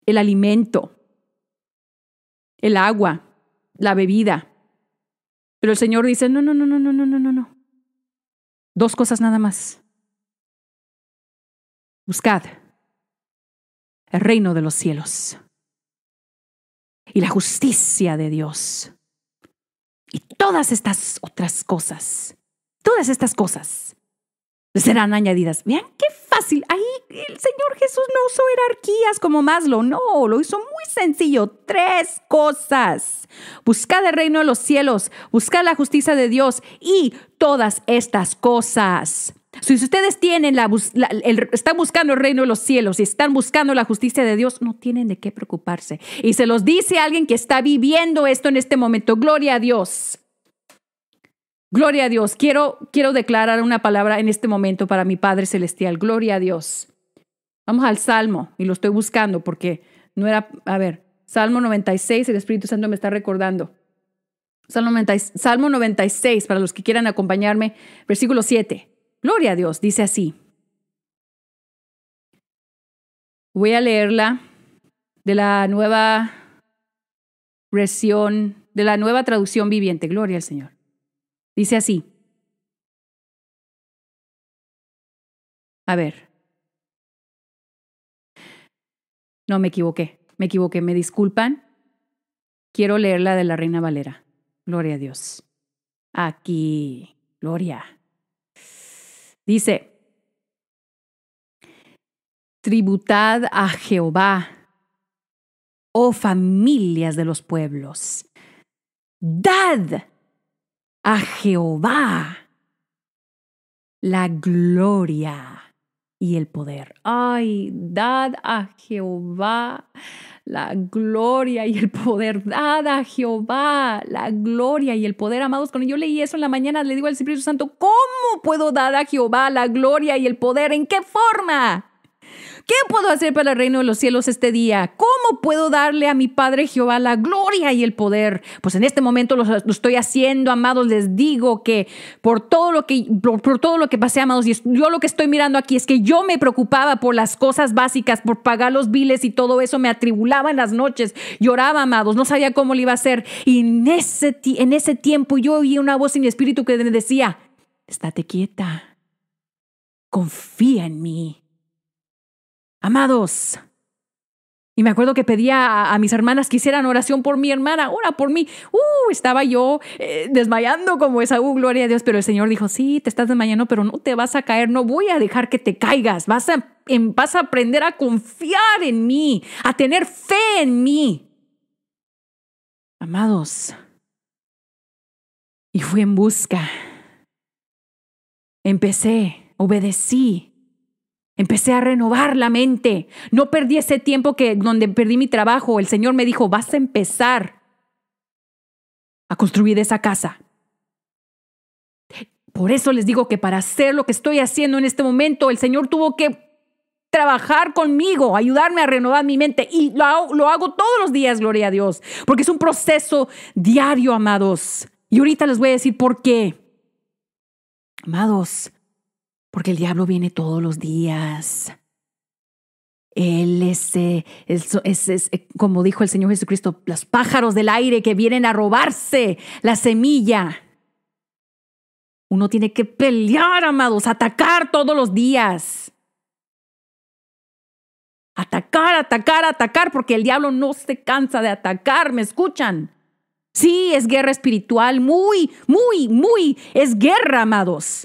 el alimento, el agua, la bebida. Pero el Señor dice, no, no, no, no, no, no, no, no, no. Dos cosas nada más. Buscad el reino de los cielos y la justicia de Dios. Y todas estas otras cosas, todas estas cosas serán añadidas. Vean qué fácil. Ahí el Señor Jesús no usó jerarquías como Maslow, no, lo hizo muy sencillo. Tres cosas. Buscar el reino de los cielos, Buscar la justicia de Dios y todas estas cosas si ustedes tienen están buscando el reino de los cielos y están buscando la justicia de Dios, no tienen de qué preocuparse. Y se los dice alguien que está viviendo esto en este momento. Gloria a Dios. Gloria a Dios. Quiero, quiero declarar una palabra en este momento para mi Padre Celestial. Gloria a Dios. Vamos al Salmo y lo estoy buscando porque no era, a ver, Salmo 96, el Espíritu Santo me está recordando. Salmo Salmo 96 para los que quieran acompañarme, versículo 7. Gloria a Dios, dice así. Voy a leerla de la nueva versión, de la nueva traducción viviente. Gloria al Señor. Dice así. A ver. No, me equivoqué, me equivoqué, me disculpan. Quiero leerla de la Reina Valera. Gloria a Dios. Aquí, gloria. Dice, tributad a Jehová, oh familias de los pueblos, dad a Jehová la gloria y el poder. Ay, dad a Jehová la gloria y el poder. Dad a Jehová la gloria y el poder. Amados, cuando yo leí eso en la mañana, le digo al Espíritu Santo, ¿cómo puedo dar a Jehová la gloria y el poder? ¿En qué forma? ¿Qué puedo hacer para el reino de los cielos este día? ¿Cómo puedo darle a mi Padre Jehová la gloria y el poder? Pues en este momento lo, estoy haciendo, amados. Les digo que por todo lo que, por, todo lo que pasé, amados, y yo lo que estoy mirando aquí es que yo me preocupaba por las cosas básicas, por pagar los biles y todo eso. Me atribulaba en las noches, lloraba, amados. No sabía cómo le iba a hacer. Y en ese, en ese tiempo yo oí una voz en mi espíritu que me decía, estate quieta, confía en mí. Amados, y me acuerdo que pedía a, mis hermanas que hicieran oración por mi hermana, ora por mí. Uh, estaba yo eh, desmayando como esa, gloria a Dios. Pero el Señor dijo, sí, te estás desmayando, pero no te vas a caer, no voy a dejar que te caigas. Vas em, vas a aprender a confiar en mí, a tener fe en mí. Amados, y fui en busca. Empecé, obedecí, Empecé a renovar la mente. No perdí ese tiempo que donde perdí mi trabajo. El Señor me dijo, "Vas a empezar a construir esa casa." Por eso les digo que para hacer lo que estoy haciendo en este momento, el Señor tuvo que trabajar conmigo, ayudarme a renovar mi mente. Y lo hago, lo hago todos los días, gloria a Dios, porque es un proceso diario, amados. Y ahorita les voy a decir por qué. Amados, porque el diablo viene todos los días. Él es, eh, eh, como dijo el Señor Jesucristo, los pájaros del aire que vienen a robarse la semilla. Uno tiene que pelear, amados, atacar todos los días. Atacar, atacar, atacar, porque el diablo no se cansa de atacar, ¿me escuchan? Sí, es guerra espiritual, muy, muy, muy, es guerra, amados.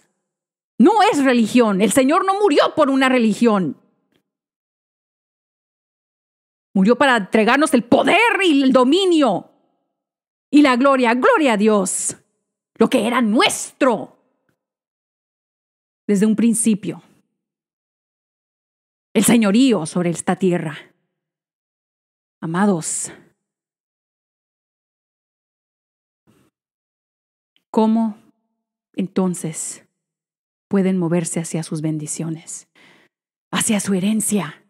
No es religión. El Señor no murió por una religión. Murió para entregarnos el poder y el dominio y la gloria. Gloria a Dios. Lo que era nuestro desde un principio. El señorío sobre esta tierra. Amados, ¿cómo entonces pueden moverse hacia sus bendiciones, hacia su herencia.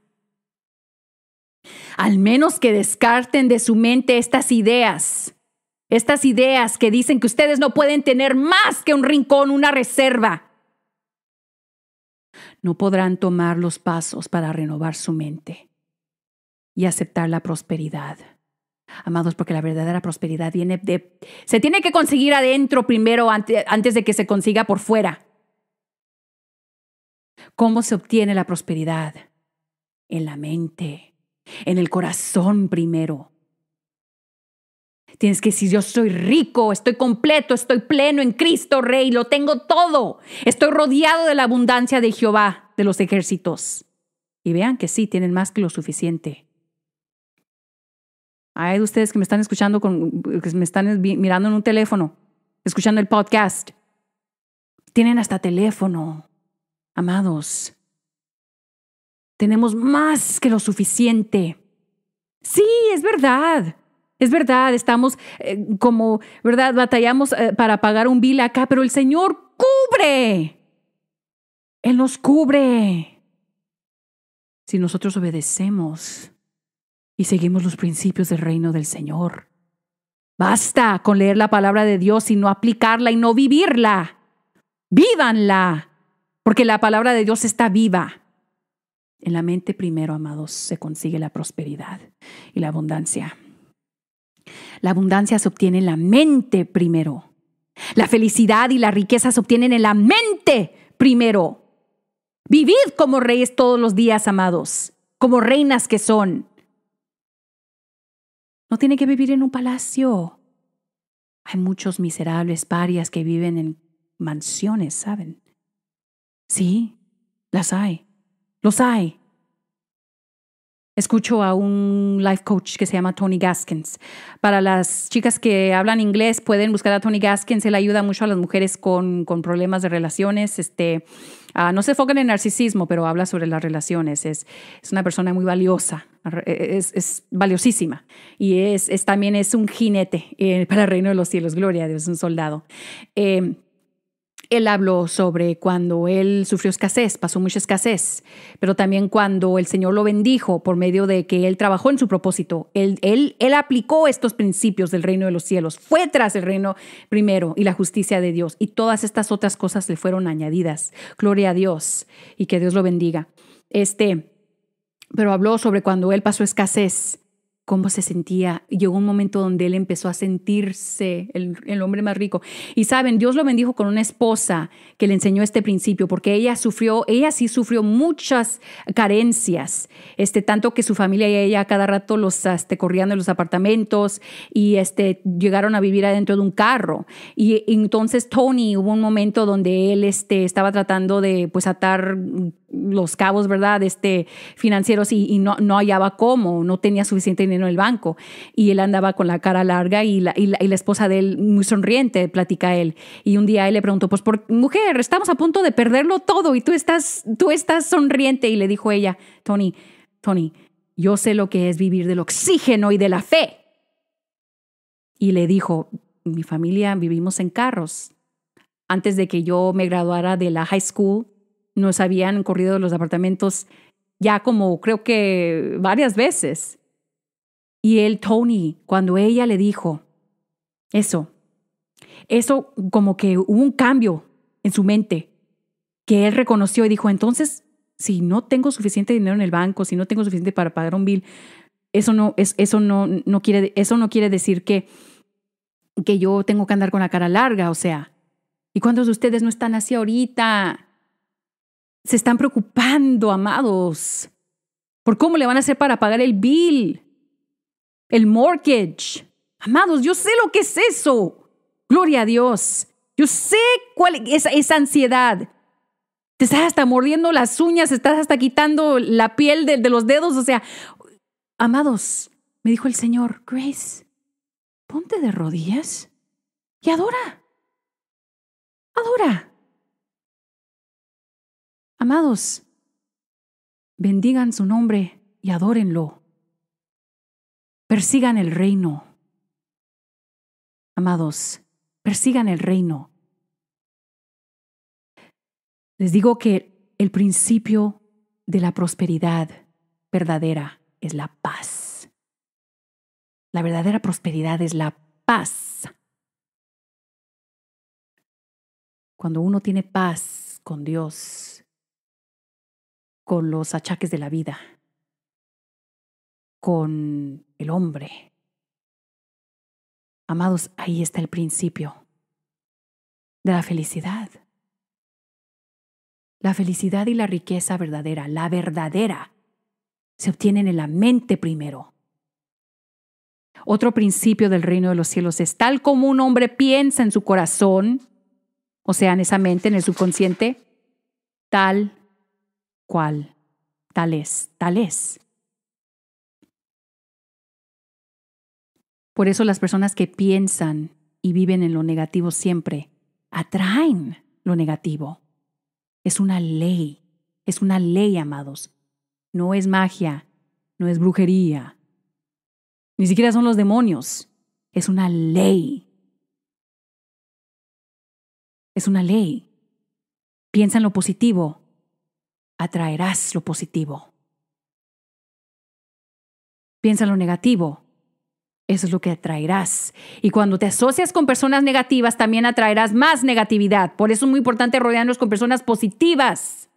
Al menos que descarten de su mente estas ideas, estas ideas que dicen que ustedes no pueden tener más que un rincón, una reserva. No podrán tomar los pasos para renovar su mente y aceptar la prosperidad. Amados, porque la verdadera prosperidad viene de... Se tiene que conseguir adentro primero antes, antes de que se consiga por fuera. ¿Cómo se obtiene la prosperidad? En la mente, en el corazón primero. Tienes que decir, yo soy rico, estoy completo, estoy pleno en Cristo Rey, lo tengo todo. Estoy rodeado de la abundancia de Jehová, de los ejércitos. Y vean que sí, tienen más que lo suficiente. Hay de ustedes que me están escuchando, que me están mirando en un teléfono, escuchando el podcast. Tienen hasta teléfono. Amados, tenemos más que lo suficiente. Sí, es verdad. Es verdad, estamos eh, como, ¿verdad? Batallamos eh, para pagar un bill acá, pero el Señor cubre. Él nos cubre. Si nosotros obedecemos y seguimos los principios del reino del Señor. Basta con leer la palabra de Dios y no aplicarla y no vivirla. Vívanla. Porque la palabra de Dios está viva. En la mente primero, amados, se consigue la prosperidad y la abundancia. La abundancia se obtiene en la mente primero. La felicidad y la riqueza se obtienen en la mente primero. Vivid como reyes todos los días, amados, como reinas que son. No tiene que vivir en un palacio. Hay muchos miserables parias que viven en mansiones, ¿saben? Sí, las hay. Los hay. Escucho a un life coach que se llama Tony Gaskins. Para las chicas que hablan inglés, pueden buscar a Tony Gaskins. Él ayuda mucho a las mujeres con, problemas de relaciones. Este, ah, no se enfoca en narcisismo, pero habla sobre las relaciones. Es, una persona muy valiosa, e, e, es, valiosísima. Y es, también es un jinete eh, para el reino de los cielos. Gloria a Dios, un soldado. Em, él habló sobre cuando él sufrió escasez, pasó mucha escasez, pero también cuando el Señor lo bendijo por medio de que él trabajó en su propósito. Él, él, aplicó estos principios del reino de los cielos, fue tras el reino primero y la justicia de Dios, y todas estas otras cosas le fueron añadidas. Gloria a Dios y que Dios lo bendiga. Este, pero habló sobre cuando él pasó escasez cómo se sentía. Llegó un momento donde él empezó a sentirse el, hombre más rico. Y saben, Dios lo bendijo con una esposa que le enseñó este principio, porque ella sufrió, ella sí sufrió muchas carencias, este, tanto que su familia y ella cada rato los este, corrían de los apartamentos y este, llegaron a vivir adentro de un carro. Y, entonces Tony hubo un momento donde él este, estaba tratando de pues atar los cabos, ¿verdad? Este, financieros y, no, no, hallaba cómo, no tenía suficiente dinero en el banco. Y él andaba con la cara larga y la, y la, esposa de él, muy sonriente, platica él. Y un día él le preguntó, pues, por, mujer, estamos a punto de perderlo todo y tú estás, tú estás sonriente. Y le dijo ella, Tony, Tony, yo sé lo que es vivir del oxígeno y de la fe. Y le dijo, mi familia vivimos en carros. Antes de que yo me graduara de la high school, nos habían corrido de los apartamentos ya como creo que varias veces. Y él, Tony, cuando ella le dijo eso, eso como que hubo un cambio en su mente, que él reconoció y dijo, entonces, si no tengo suficiente dinero en el banco, si no tengo suficiente para pagar un bill, eso no, es, eso no, no, quiere, eso no quiere decir que, que yo tengo que andar con la cara larga, o sea. ¿Y cuántos de ustedes no están así ahorita? se están preocupando, amados, por cómo le van a hacer para pagar el bill, el mortgage. Amados, yo sé lo que es eso. Gloria a Dios. Yo sé cuál es esa ansiedad. Te estás hasta mordiendo las uñas, estás hasta quitando la piel de, los dedos. O sea, amados, me dijo el Señor, Grace, ponte de rodillas y adora. Adora. Amados, bendigan su nombre y adórenlo. Persigan el reino. Amados, persigan el reino. Les digo que el principio de la prosperidad verdadera es la paz. La verdadera prosperidad es la paz. Cuando uno tiene paz con Dios, con los achaques de la vida, con el hombre. Amados, ahí está el principio de la felicidad. La felicidad y la riqueza verdadera, la verdadera, se obtienen en la mente primero. Otro principio del reino de los cielos es tal como un hombre piensa en su corazón, o sea, en esa mente, en el subconsciente, tal ¿Cuál? tal es, tal es. Por eso las personas que piensan y viven en lo negativo siempre atraen lo negativo. Es una ley, es una ley, amados. No es magia, no es brujería, ni siquiera son los demonios, es una ley. Es una ley. Piensa en lo positivo atraerás lo positivo. Piensa en lo negativo. Eso es lo que atraerás. Y cuando te asocias con personas negativas, también atraerás más negatividad. Por eso es muy importante rodearnos con personas positivas,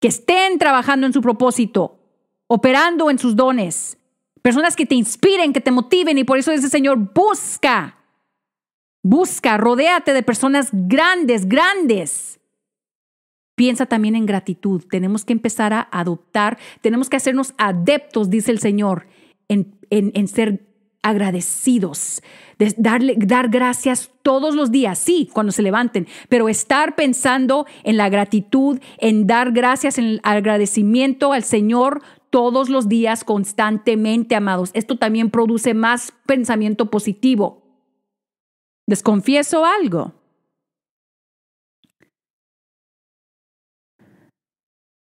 que estén trabajando en su propósito, operando en sus dones. Personas que te inspiren, que te motiven. Y por eso dice Señor, busca, busca, rodéate de personas grandes, grandes Piensa también en gratitud. Tenemos que empezar a adoptar, tenemos que hacernos adeptos, dice el Señor, en, ser agradecidos, darle, dar gracias todos los días, sí, cuando se levanten, pero estar pensando en la gratitud, en dar gracias, en el agradecimiento al Señor todos los días constantemente, amados. Esto también produce más pensamiento positivo. Desconfieso algo.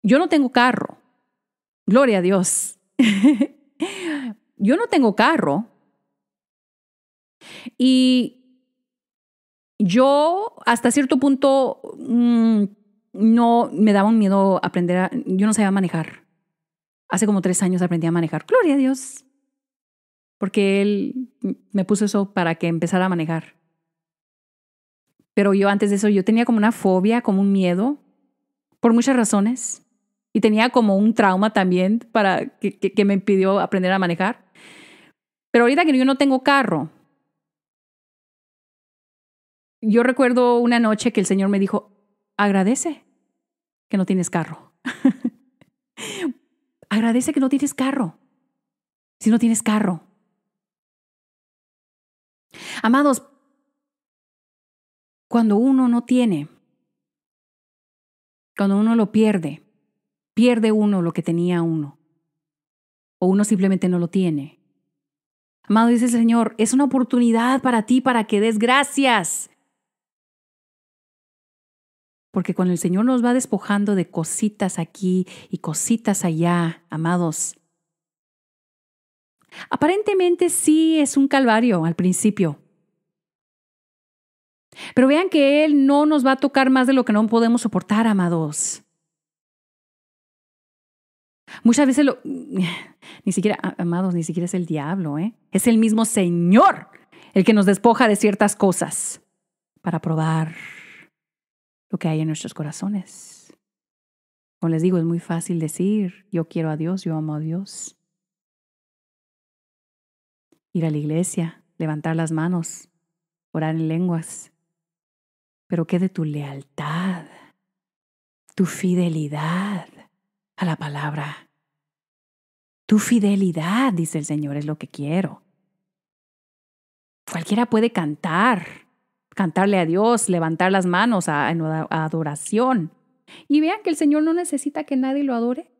Yo no tengo carro. Gloria a Dios. yo no tengo carro. Y yo hasta cierto punto mm, no me daba un miedo aprender a, yo no sabía manejar. Hace como tres años aprendí a manejar. Gloria a Dios. Porque él me puso eso para que empezara a manejar. Pero yo antes de eso, yo tenía como una fobia, como un miedo, por muchas razones y tenía como un trauma también para que, que, me impidió aprender a manejar. Pero ahorita que yo no tengo carro, yo recuerdo una noche que el Señor me dijo, agradece que no tienes carro. agradece que no tienes carro. Si no tienes carro. Amados, cuando uno no tiene, cuando uno lo pierde, Pierde uno lo que tenía uno. O uno simplemente no lo tiene. Amado, dice el Señor, es una oportunidad para ti para que des gracias. Porque cuando el Señor nos va despojando de cositas aquí y cositas allá, amados, aparentemente sí es un calvario al principio. Pero vean que Él no nos va a tocar más de lo que no podemos soportar, amados. Muchas veces ni siquiera, amados, ni siquiera es el diablo, ¿eh? es el mismo Señor el que nos despoja de ciertas cosas para probar lo que hay en nuestros corazones. Como les digo, es muy fácil decir, yo quiero a Dios, yo amo a Dios. Ir a la iglesia, levantar las manos, orar en lenguas. Pero ¿qué de tu lealtad? Tu fidelidad a la palabra. Tu fidelidad, dice el Señor, es lo que quiero. Cualquiera puede cantar, cantarle a Dios, levantar las manos a, adoración. Y vean que el Señor no necesita que nadie lo adore.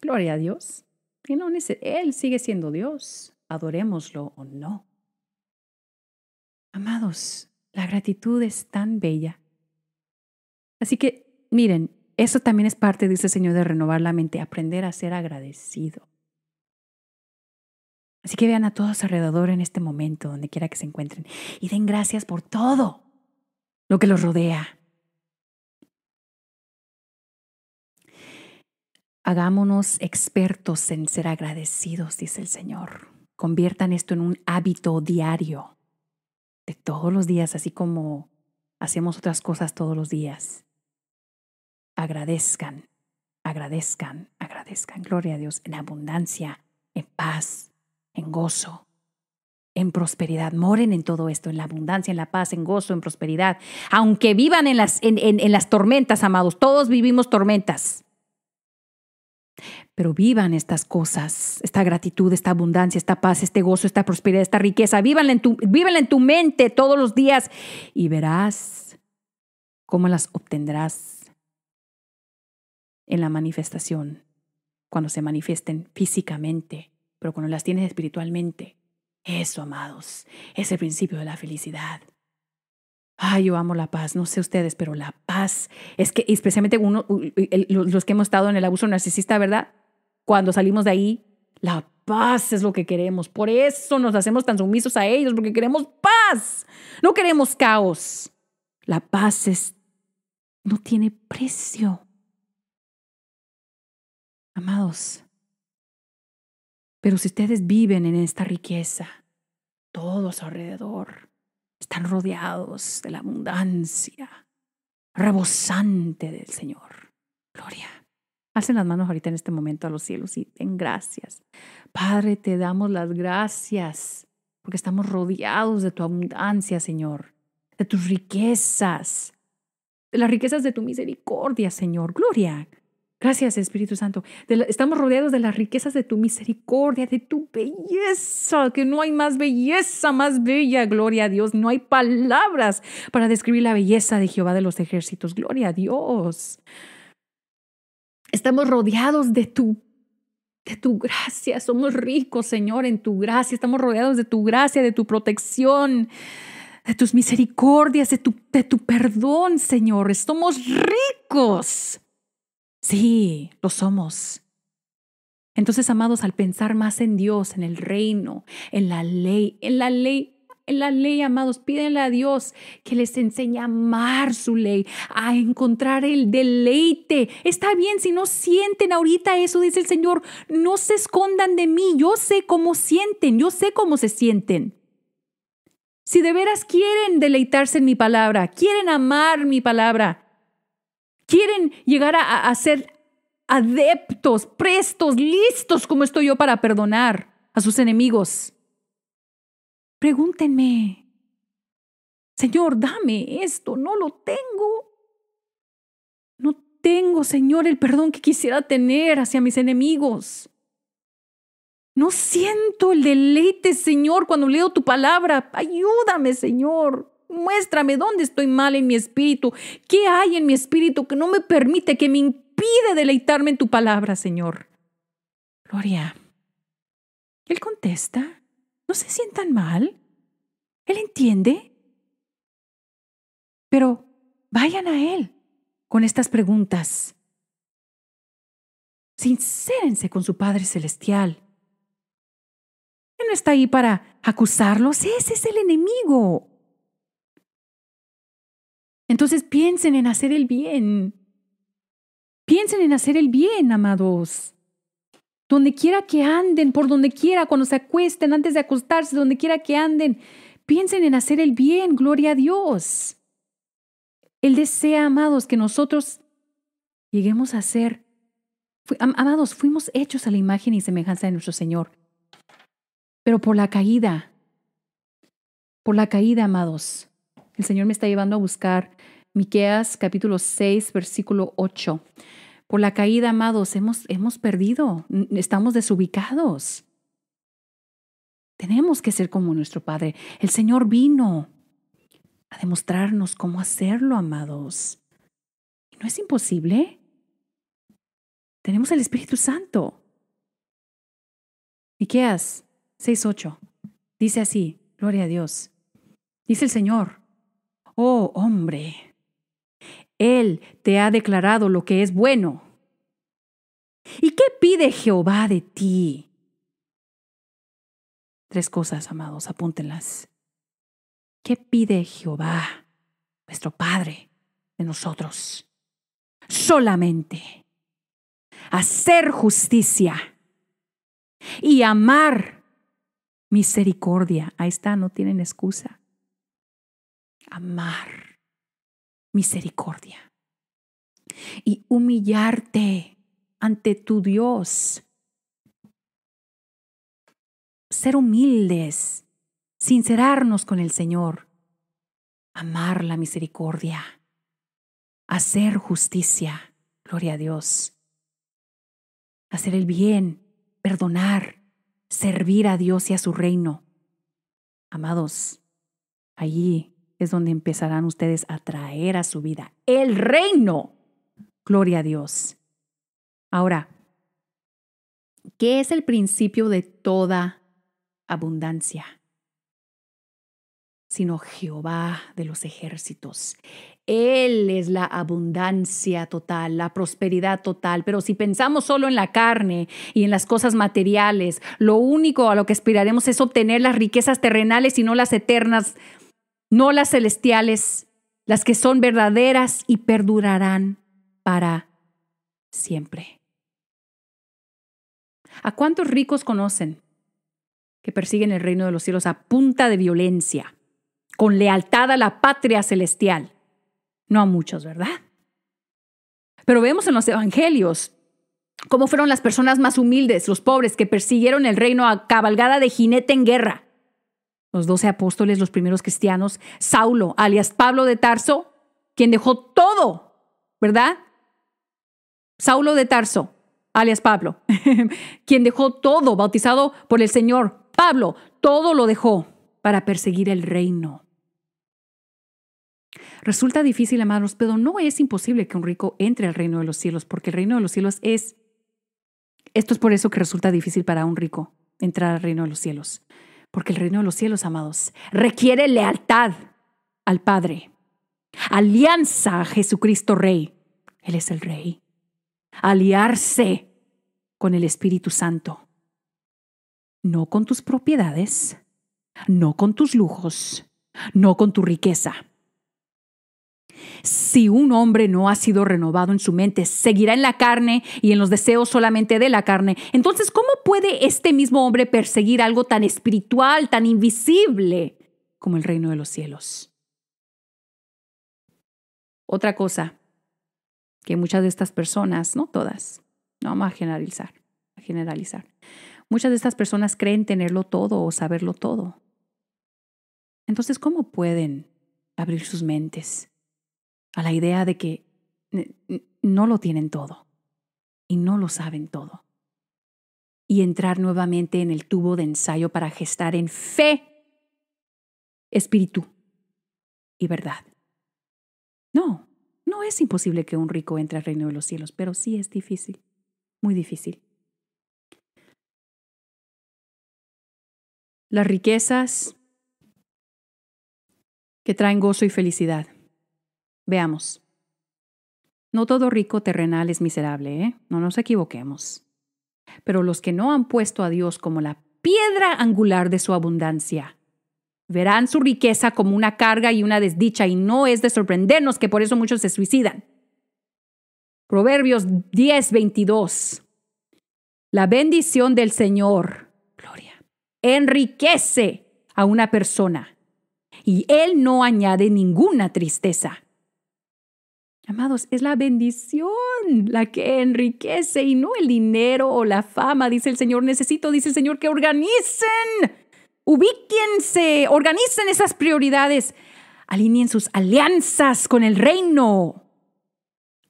Gloria a Dios. Él sigue siendo Dios, adorémoslo o no. Amados, la gratitud es tan bella. Así que, miren, eso también es parte, dice el Señor, de renovar la mente, aprender a ser agradecido. Así que vean a todos alrededor en este momento, donde quiera que se encuentren, y den gracias por todo lo que los rodea. Hagámonos expertos en ser agradecidos, dice el Señor. Conviertan esto en un hábito diario de todos los días, así como hacemos otras cosas todos los días agradezcan, agradezcan, agradezcan. Gloria a Dios en abundancia, en paz, en gozo, en prosperidad. Moren en todo esto, en la abundancia, en la paz, en gozo, en prosperidad. Aunque vivan en las, en, las tormentas, amados, todos vivimos tormentas. Pero vivan estas cosas, esta gratitud, esta abundancia, esta paz, este gozo, esta prosperidad, esta riqueza. Vívanla en en tu mente todos los días y verás cómo las obtendrás en la manifestación, cuando se manifiesten físicamente, pero cuando las tienes espiritualmente. Eso, amados, es el principio de la felicidad. Ay, yo amo la paz, no sé ustedes, pero la paz es que especialmente uno, los que hemos estado en el abuso narcisista, ¿verdad? Cuando salimos de ahí, la paz es lo que queremos. Por eso nos hacemos tan sumisos a ellos, porque queremos paz, no queremos caos. La paz es, no tiene precio. Amados, pero si ustedes viven en esta riqueza, todos alrededor están rodeados de la abundancia rebosante del Señor. Gloria. Hacen las manos ahorita en este momento a los cielos y den gracias. Padre, te damos las gracias porque estamos rodeados de tu abundancia, Señor, de tus riquezas, de las riquezas de tu misericordia, Señor. Gloria. Gracias, Espíritu Santo. estamos rodeados de las riquezas de tu misericordia, de tu belleza, que no hay más belleza más bella, gloria a Dios. No hay palabras para describir la belleza de Jehová de los ejércitos, gloria a Dios. Estamos rodeados de tu de tu gracia, somos ricos, Señor, en tu gracia, estamos rodeados de tu gracia, de tu protección de tus misericordias, de tu, de tu perdón, Señor. estamos ricos. Sí, lo somos. Entonces, amados, al pensar más en Dios, en el reino, en la ley, en la ley en la ley, amados. Pídenle a Dios que les enseñe a amar su ley, a encontrar el deleite. Está bien si no sienten ahorita eso, dice el Señor. No se escondan de mí. Yo sé cómo sienten, yo sé cómo se sienten. Si de veras quieren deleitarse en mi palabra, quieren amar mi palabra, Quieren llegar a, ser adeptos, prestos, listos como estoy yo para perdonar a sus enemigos. Pregúntenme, Señor, dame esto, no lo tengo. No tengo, Señor, el perdón que quisiera tener hacia mis enemigos. No siento el deleite, Señor, cuando leo tu palabra. Ayúdame, Señor. Muéstrame dónde estoy mal en mi espíritu, qué hay en mi espíritu que no me permite, que me impide deleitarme en tu palabra, Señor. Gloria. Él contesta, no se sientan mal. Él entiende. Pero vayan a Él con estas preguntas. Sincérense con su Padre Celestial. Él no está ahí para acusarlos, ese es el enemigo. Entonces piensen en hacer el bien. Piensen en hacer el bien, amados. Donde quiera que anden, por donde quiera, cuando se acuesten, antes de acostarse, donde quiera que anden, piensen en hacer el bien, gloria a Dios. Él desea, amados, que nosotros lleguemos a ser, amados, fuimos hechos a la imagen y semejanza de nuestro Señor. Pero por la caída, por la caída, amados, el Señor me está llevando a buscar Miqueas capítulo 6, versículo 8. Por la caída, amados, hemos, perdido, estamos desubicados. Tenemos que ser como nuestro Padre. El Señor vino a demostrarnos cómo hacerlo, amados. no es imposible. Tenemos el Espíritu Santo. Miqueas 8. dice así, gloria a Dios. Dice el Señor, Oh hombre, Él te ha declarado lo que es bueno. ¿Y qué pide Jehová de ti? Tres cosas, amados, apúntenlas. ¿Qué pide Jehová, nuestro Padre, de nosotros? Solamente hacer justicia y amar misericordia. Ahí está, no tienen excusa amar misericordia y humillarte ante tu Dios. Ser humildes, sincerarnos con el Señor, amar la misericordia, hacer justicia, gloria a Dios, hacer el bien, perdonar, servir a Dios y a su reino. Amados, allí es donde empezarán ustedes a traer a su vida el reino. Gloria a Dios. Ahora, ¿qué es el principio de toda abundancia? Sino Jehová de los ejércitos. Él es la abundancia total, la prosperidad total. Pero si pensamos solo en la carne y en las cosas materiales, lo único a lo que aspiraremos es obtener las riquezas terrenales y no las eternas no las celestiales, las que son verdaderas y perdurarán para siempre. ¿A cuántos ricos conocen que persiguen el reino de los cielos a punta de violencia, con lealtad a la patria celestial? No a muchos, ¿verdad? Pero vemos en los evangelios cómo fueron las personas más humildes, los pobres, que persiguieron el reino a cabalgada de jinete en guerra los doce apóstoles, los primeros cristianos, Saulo, alias Pablo de Tarso, quien dejó todo, ¿verdad? Saulo de Tarso, alias Pablo, quien dejó todo, bautizado por el Señor, Pablo, todo lo dejó para perseguir el reino. Resulta difícil, amados, pero no es imposible que un rico entre al reino de los cielos, porque el reino de los cielos es... Esto es por eso que resulta difícil para un rico entrar al reino de los cielos. Porque el reino de los cielos, amados, requiere lealtad al Padre. Alianza a Jesucristo Rey. Él es el Rey. Aliarse con el Espíritu Santo. No con tus propiedades, no con tus lujos, no con tu riqueza. Si un hombre no ha sido renovado en su mente, seguirá en la carne y en los deseos solamente de la carne. Entonces, ¿cómo puede este mismo hombre perseguir algo tan espiritual, tan invisible como el reino de los cielos? Otra cosa que muchas de estas personas, no todas, no vamos a generalizar, a generalizar. Muchas de estas personas creen tenerlo todo o saberlo todo. Entonces, ¿cómo pueden abrir sus mentes a la idea de que no lo tienen todo y no lo saben todo. Y entrar nuevamente en el tubo de ensayo para gestar en fe, espíritu y verdad. No, no es imposible que un rico entre al reino de los cielos, pero sí es difícil, muy difícil. Las riquezas que traen gozo y felicidad Veamos. No todo rico terrenal es miserable, ¿eh? No nos equivoquemos. Pero los que no han puesto a Dios como la piedra angular de su abundancia, verán su riqueza como una carga y una desdicha, y no es de sorprendernos que por eso muchos se suicidan. Proverbios 10, 22. La bendición del Señor, gloria, enriquece a una persona y Él no añade ninguna tristeza. Amados, es la bendición la que enriquece y no el dinero o la fama, dice el Señor. Necesito, dice el Señor, que organicen, ubíquense, organicen esas prioridades, alineen sus alianzas con el reino.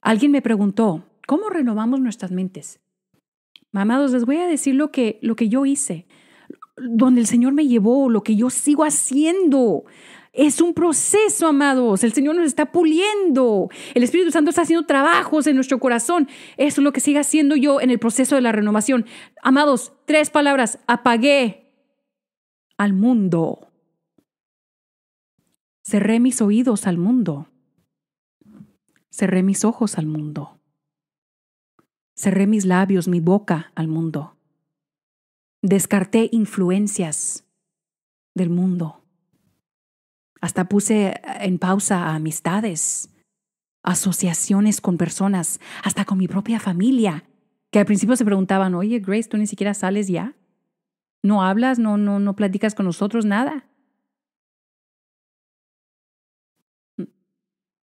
Alguien me preguntó, ¿cómo renovamos nuestras mentes? Amados, les voy a decir lo que, lo que yo hice, donde el Señor me llevó, lo que yo sigo haciendo. Es un proceso, amados. El Señor nos está puliendo. El Espíritu Santo está haciendo trabajos en nuestro corazón. Eso es lo que sigo haciendo yo en el proceso de la renovación. Amados, tres palabras. Apagué al mundo. Cerré mis oídos al mundo. Cerré mis ojos al mundo. Cerré mis labios, mi boca al mundo. Descarté influencias del mundo hasta puse en pausa amistades, asociaciones con personas, hasta con mi propia familia, que al principio se preguntaban, oye, Grace, ¿tú ni siquiera sales ya? ¿No hablas? ¿No, no, no platicas con nosotros? Nada.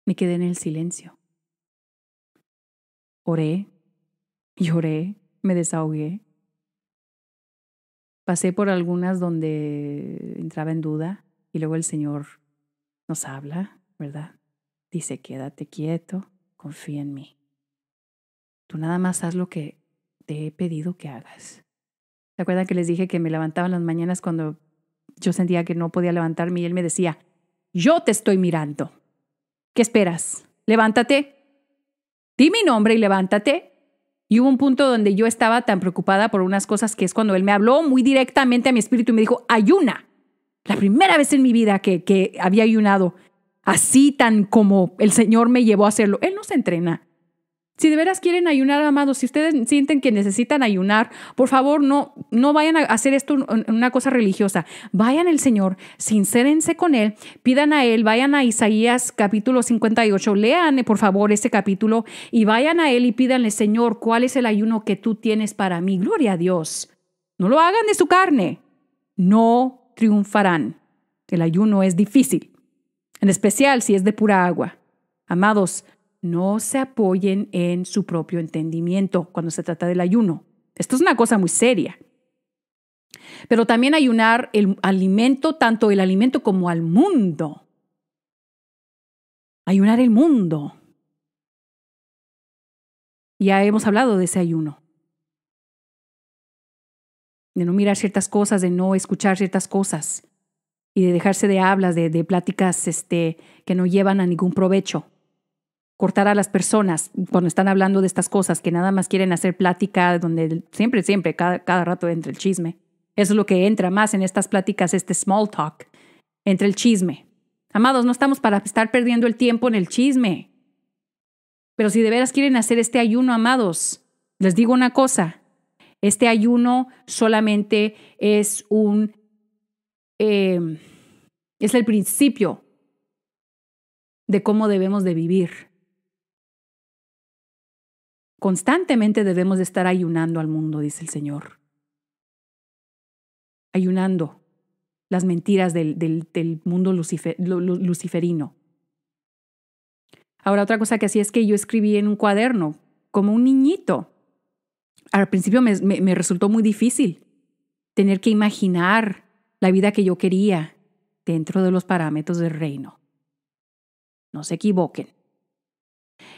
Me quedé en el silencio. Oré, lloré, me desahogué. Pasé por algunas donde entraba en duda, y luego el Señor nos habla, ¿verdad? Dice, quédate quieto, confía en mí. Tú nada más haz lo que te he pedido que hagas. ¿Se acuerdan que les dije que me levantaba en las mañanas cuando yo sentía que no podía levantarme y él me decía, yo te estoy mirando. ¿Qué esperas? Levántate. Di mi nombre y levántate. Y hubo un punto donde yo estaba tan preocupada por unas cosas que es cuando él me habló muy directamente a mi espíritu y me dijo, ayuna. La primera vez en mi vida que, que había ayunado, así tan como el Señor me llevó a hacerlo. Él no se entrena. Si de veras quieren ayunar, amados, si ustedes sienten que necesitan ayunar, por favor, no, no vayan a hacer esto una cosa religiosa. Vayan al Señor, sincérense con Él, pidan a Él, vayan a Isaías capítulo 58, lean eh, por favor ese capítulo y vayan a Él y pídanle, Señor, ¿cuál es el ayuno que tú tienes para mí? Gloria a Dios. No lo hagan de su carne. No triunfarán. El ayuno es difícil, en especial si es de pura agua. Amados, no se apoyen en su propio entendimiento cuando se trata del ayuno. Esto es una cosa muy seria. Pero también ayunar el alimento, tanto el alimento como al mundo. Ayunar el mundo. Ya hemos hablado de ese ayuno de no mirar ciertas cosas, de no escuchar ciertas cosas y de dejarse de hablas, de, pláticas este, que no llevan a ningún provecho. Cortar a las personas cuando están hablando de estas cosas, que nada más quieren hacer plática, donde siempre, siempre, cada, cada rato entra el chisme. Eso es lo que entra más en estas pláticas, este small talk, entre el chisme. Amados, no estamos para estar perdiendo el tiempo en el chisme. Pero si de veras quieren hacer este ayuno, amados, les digo una cosa, este ayuno solamente es un, em, es el principio de cómo debemos de vivir. Constantemente debemos de estar ayunando al mundo, dice el Señor. Ayunando las mentiras del, mundo luciferino. Ahora, otra cosa que hacía es que yo escribí en un cuaderno, como un niñito, al principio me, resultó muy difícil tener que imaginar la vida que yo quería dentro de los parámetros del reino. No se equivoquen.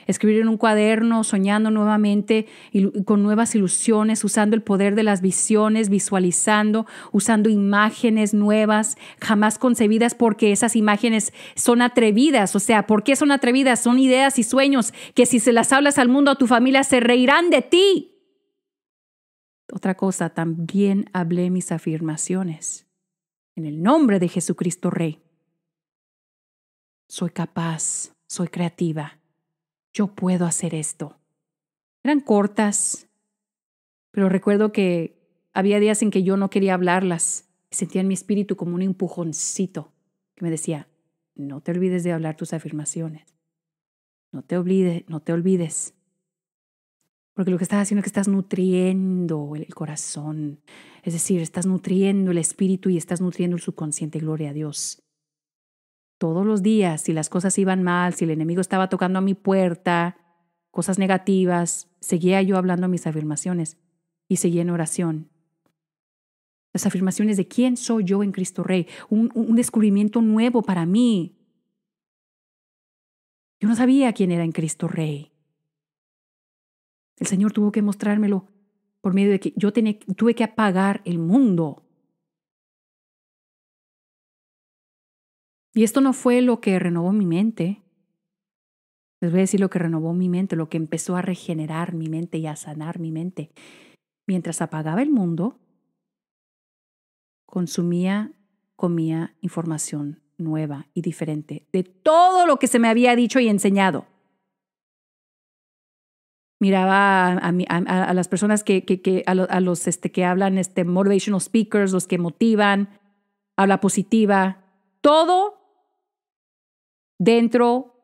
Escribir en un cuaderno, soñando nuevamente y con nuevas ilusiones, usando el poder de las visiones, visualizando, usando imágenes nuevas, jamás concebidas, porque esas imágenes son atrevidas. O sea, ¿por qué son atrevidas? Son ideas y sueños que si se las hablas al mundo, a tu familia se reirán de ti. Otra cosa, también hablé mis afirmaciones. En el nombre de Jesucristo Rey. Soy capaz, soy creativa. Yo puedo hacer esto. Eran cortas, pero recuerdo que había días en que yo no quería hablarlas. Sentía en mi espíritu como un empujoncito que me decía, no te olvides de hablar tus afirmaciones. No te olvides, no te olvides. Porque lo que estás haciendo es que estás nutriendo el corazón, es decir, estás nutriendo el espíritu y estás nutriendo el subconsciente, gloria a Dios. Todos los días, si las cosas iban mal, si el enemigo estaba tocando a mi puerta, cosas negativas, seguía yo hablando mis afirmaciones y seguía en oración. Las afirmaciones de quién soy yo en Cristo Rey, un, un descubrimiento nuevo para mí. Yo no sabía quién era en Cristo Rey. El Señor tuvo que mostrármelo por medio de que yo tuve que apagar el mundo. Y esto no fue lo que renovó mi mente. Les voy a decir lo que renovó mi mente, lo que empezó a regenerar mi mente y a sanar mi mente. Mientras apagaba el mundo, consumía, comía información nueva y diferente de todo lo que se me había dicho y enseñado miraba a, las personas que, a, los este, que hablan este, motivational speakers, los que motivan, habla positiva, todo dentro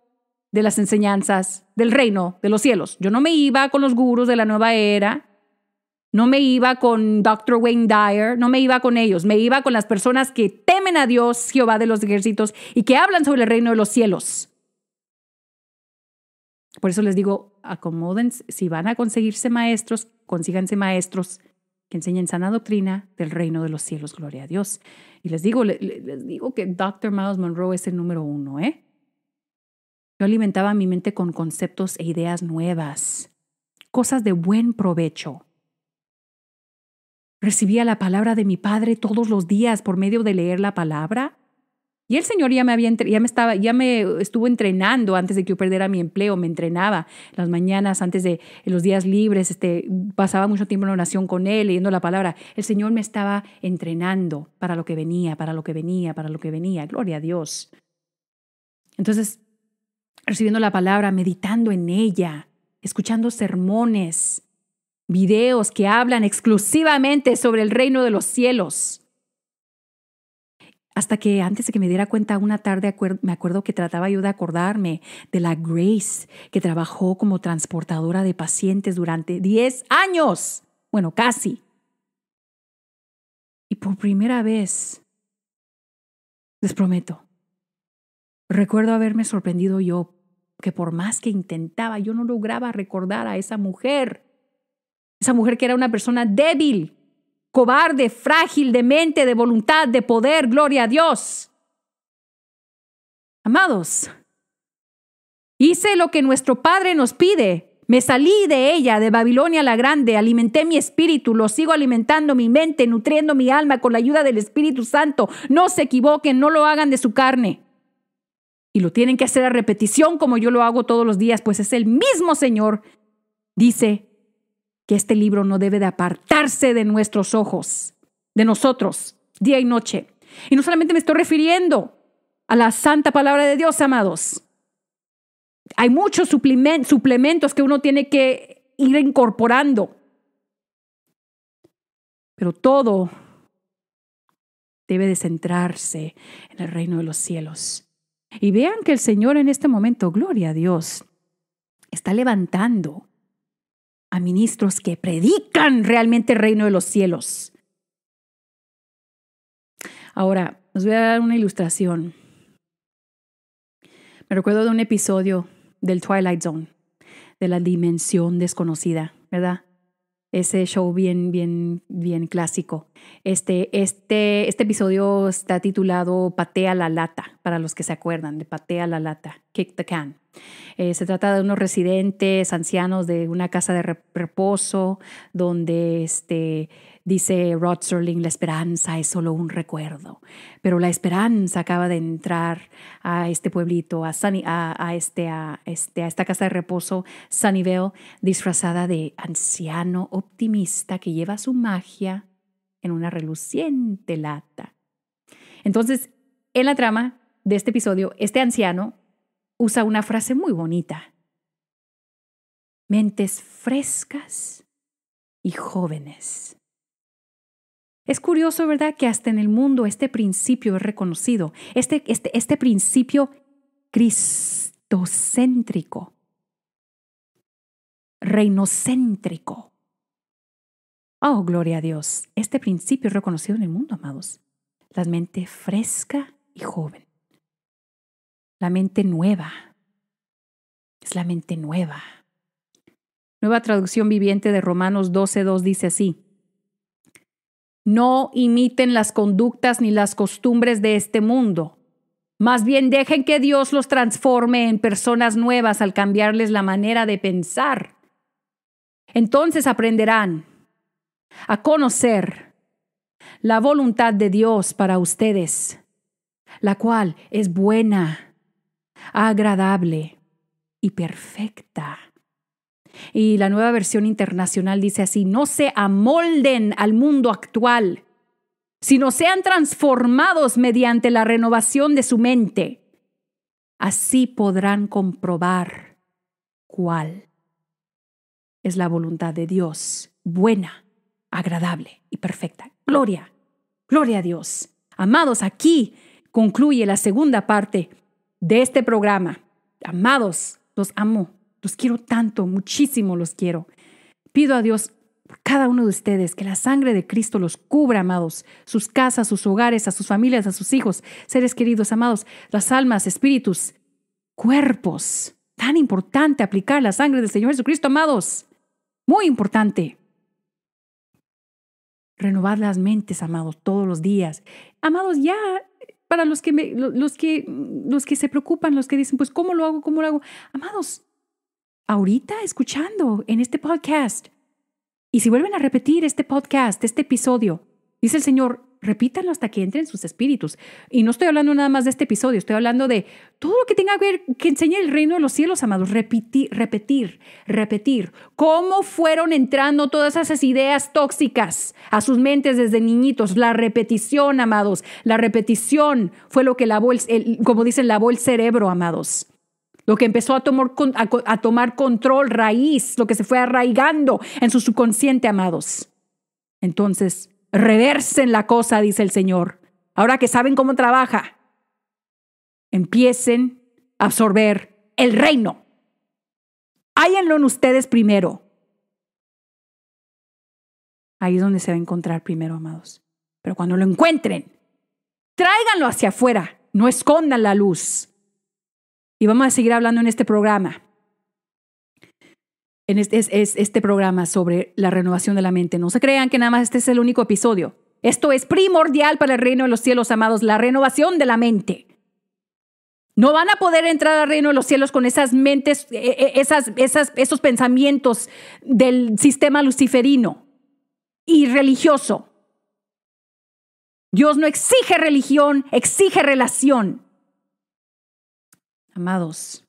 de las enseñanzas del reino de los cielos. Yo no me iba con los gurús de la nueva era, no me iba con Dr. Wayne Dyer, no me iba con ellos, me iba con las personas que temen a Dios, Jehová de los ejércitos, y que hablan sobre el reino de los cielos. Por eso les digo, acomoden, si van a conseguirse maestros, consíganse maestros que enseñen sana doctrina del reino de los cielos, gloria a Dios. Y les digo, les, digo que Dr. Miles Monroe es el número uno, ¿eh? Yo alimentaba mi mente con conceptos e ideas nuevas, cosas de buen provecho. Recibía la palabra de mi padre todos los días por medio de leer la palabra y el Señor ya me había ya estaba ya me estuvo entrenando antes de que yo perdiera mi empleo, me entrenaba las mañanas antes de los días libres, este pasaba mucho tiempo en oración con él, leyendo la palabra. El Señor me estaba entrenando para lo que venía, para lo que venía, para lo que venía. Gloria a Dios. Entonces, recibiendo la palabra, meditando en ella, escuchando sermones, videos que hablan exclusivamente sobre el reino de los cielos hasta que antes de que me diera cuenta una tarde, me acuerdo que trataba yo de acordarme de la Grace, que trabajó como transportadora de pacientes durante 10 años. Bueno, casi. Y por primera vez, les prometo, recuerdo haberme sorprendido yo que por más que intentaba, yo no lograba recordar a esa mujer. Esa mujer que era una persona débil, cobarde, frágil de mente, de voluntad, de poder, gloria a Dios. Amados, hice lo que nuestro Padre nos pide. Me salí de ella, de Babilonia la Grande, alimenté mi espíritu, lo sigo alimentando mi mente, nutriendo mi alma con la ayuda del Espíritu Santo. No se equivoquen, no lo hagan de su carne. Y lo tienen que hacer a repetición como yo lo hago todos los días, pues es el mismo Señor. Dice que este libro no debe de apartarse de nuestros ojos, de nosotros, día y noche. Y no solamente me estoy refiriendo a la santa palabra de Dios, amados. Hay muchos suplementos que uno tiene que ir incorporando. Pero todo debe de centrarse en el reino de los cielos. Y vean que el Señor en este momento, gloria a Dios, está levantando a ministros que predican realmente el reino de los cielos. Ahora, os voy a dar una ilustración. Me recuerdo de un episodio del Twilight Zone, de la dimensión desconocida, ¿verdad? Ese show bien, bien, bien clásico. Este, este, este episodio está titulado Patea la lata, para los que se acuerdan de Patea la lata, Kick the Can. Eh, se trata de unos residentes ancianos de una casa de reposo donde este, dice Rod Serling, la esperanza es solo un recuerdo, pero la esperanza acaba de entrar a este pueblito, a, a, este, este, a esta casa de reposo Sunnyvale, disfrazada de anciano optimista que lleva su magia en una reluciente lata. Entonces, en la trama de este episodio, este anciano usa una frase muy bonita. Mentes frescas y jóvenes. Es curioso, ¿verdad?, que hasta en el mundo este principio es reconocido, este, este, este principio cristocéntrico, reinocéntrico. Oh, gloria a Dios, este principio es reconocido en el mundo, amados. La mente fresca y joven. La mente nueva. Es la mente nueva. Nueva traducción viviente de Romanos 12.2 dice así. No imiten las conductas ni las costumbres de este mundo. Más bien dejen que Dios los transforme en personas nuevas al cambiarles la manera de pensar. Entonces aprenderán a conocer la voluntad de Dios para ustedes, la cual es buena, agradable y perfecta. Y la nueva versión internacional dice así, no se amolden al mundo actual, sino sean transformados mediante la renovación de su mente. Así podrán comprobar cuál es la voluntad de Dios, buena, agradable y perfecta. Gloria, gloria a Dios. Amados, aquí concluye la segunda parte de este programa. Amados, los amo, los quiero tanto, muchísimo los quiero. Pido a Dios cada uno de ustedes que la sangre de Cristo los cubra, amados, sus casas, sus hogares, a sus familias, a sus hijos, seres queridos, amados, las almas, espíritus, cuerpos. Tan importante aplicar la sangre del Señor Jesucristo, amados. Muy importante. Renovad las mentes, amados, todos los días. Amados, ya para los que, los, que, los que se preocupan, los que dicen, pues, ¿cómo lo hago? ¿Cómo lo hago? Amados, ahorita escuchando en este podcast, y si vuelven a repetir este podcast, este episodio, dice el Señor, Repítanlo hasta que entren sus espíritus. Y no estoy hablando nada más de este episodio, estoy hablando de todo lo que tenga que ver, que enseñe el reino de los cielos, amados. Repetir, repetir, repetir. ¿Cómo fueron entrando todas esas ideas tóxicas a sus mentes desde niñitos? La repetición, amados. La repetición fue lo que lavó, el, como dicen, lavó el cerebro, amados lo que empezó a tomar, a tomar, control, raíz, lo que se fue arraigando en su subconsciente, amados. Entonces, reversen la cosa, dice el Señor. Ahora que saben cómo trabaja, empiecen a absorber el reino. Háyanlo en ustedes primero. Ahí es donde se va a encontrar primero, amados. Pero cuando lo encuentren, tráiganlo hacia afuera, no escondan la luz. Y vamos a seguir hablando en este programa en este, es, este programa sobre la renovación de la mente. No se crean que nada más este es el único episodio. Esto es primordial para el reino de los cielos, amados, la renovación de la mente. No van a poder entrar al reino de los cielos con esas mentes, e, e, esas, esos pensamientos del sistema luciferino y religioso. Dios no exige religión, exige relación. Amados,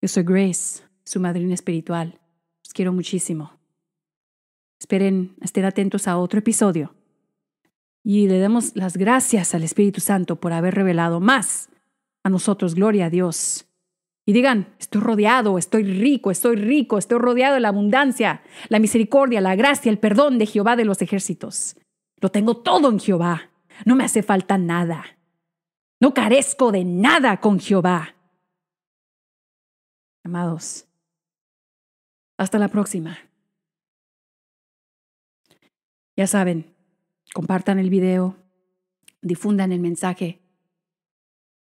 yo soy Grace su madrina espiritual. Los quiero muchísimo. Esperen, estén atentos a otro episodio. Y le damos las gracias al Espíritu Santo por haber revelado más a nosotros. Gloria a Dios. Y digan, estoy rodeado, estoy rico, estoy rico, estoy rodeado de la abundancia, la misericordia, la gracia, el perdón de Jehová de los ejércitos. Lo tengo todo en Jehová. No me hace falta nada. No carezco de nada con Jehová. Amados, hasta la próxima. Ya saben, compartan el video, difundan el mensaje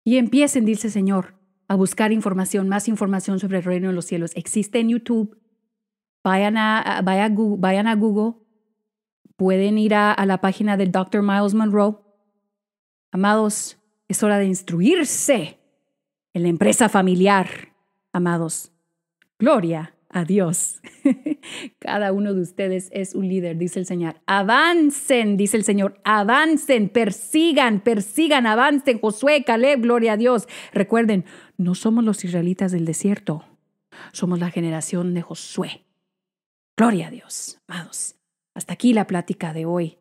y empiecen, dice Señor, a buscar información, más información sobre el reino de los cielos. Existe en YouTube. Vayan a, Google, Pueden ir a, a la página del Dr. Miles Monroe. Amados, es hora de instruirse en la empresa familiar. Amados, gloria Adiós. Cada uno de ustedes es un líder, dice el Señor. Avancen, dice el Señor, avancen, persigan, persigan, avancen. Josué, Caleb, gloria a Dios. Recuerden, no somos los israelitas del desierto, somos la generación de Josué. Gloria a Dios, amados. Hasta aquí la plática de hoy.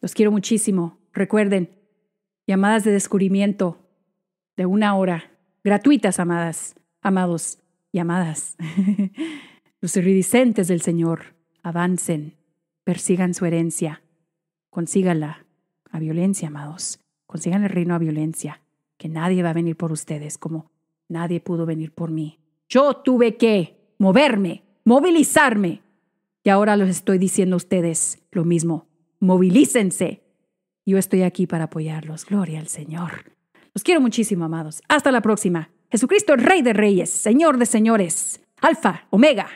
Los quiero muchísimo. Recuerden, llamadas de descubrimiento de una hora, gratuitas, amadas, amados y amadas. Los iridiscentes del Señor, avancen, persigan su herencia, consíganla a violencia, amados. Consigan el reino a violencia, que nadie va a venir por ustedes como nadie pudo venir por mí. Yo tuve que moverme, movilizarme. Y ahora les estoy diciendo a ustedes lo mismo. Movilícense. Yo estoy aquí para apoyarlos. Gloria al Señor. Los quiero muchísimo, amados. Hasta la próxima. Jesucristo, Rey de Reyes, Señor de Señores, Alfa, Omega.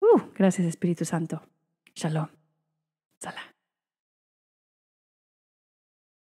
Uh, gracias Espíritu Santo. Shalom. Salah.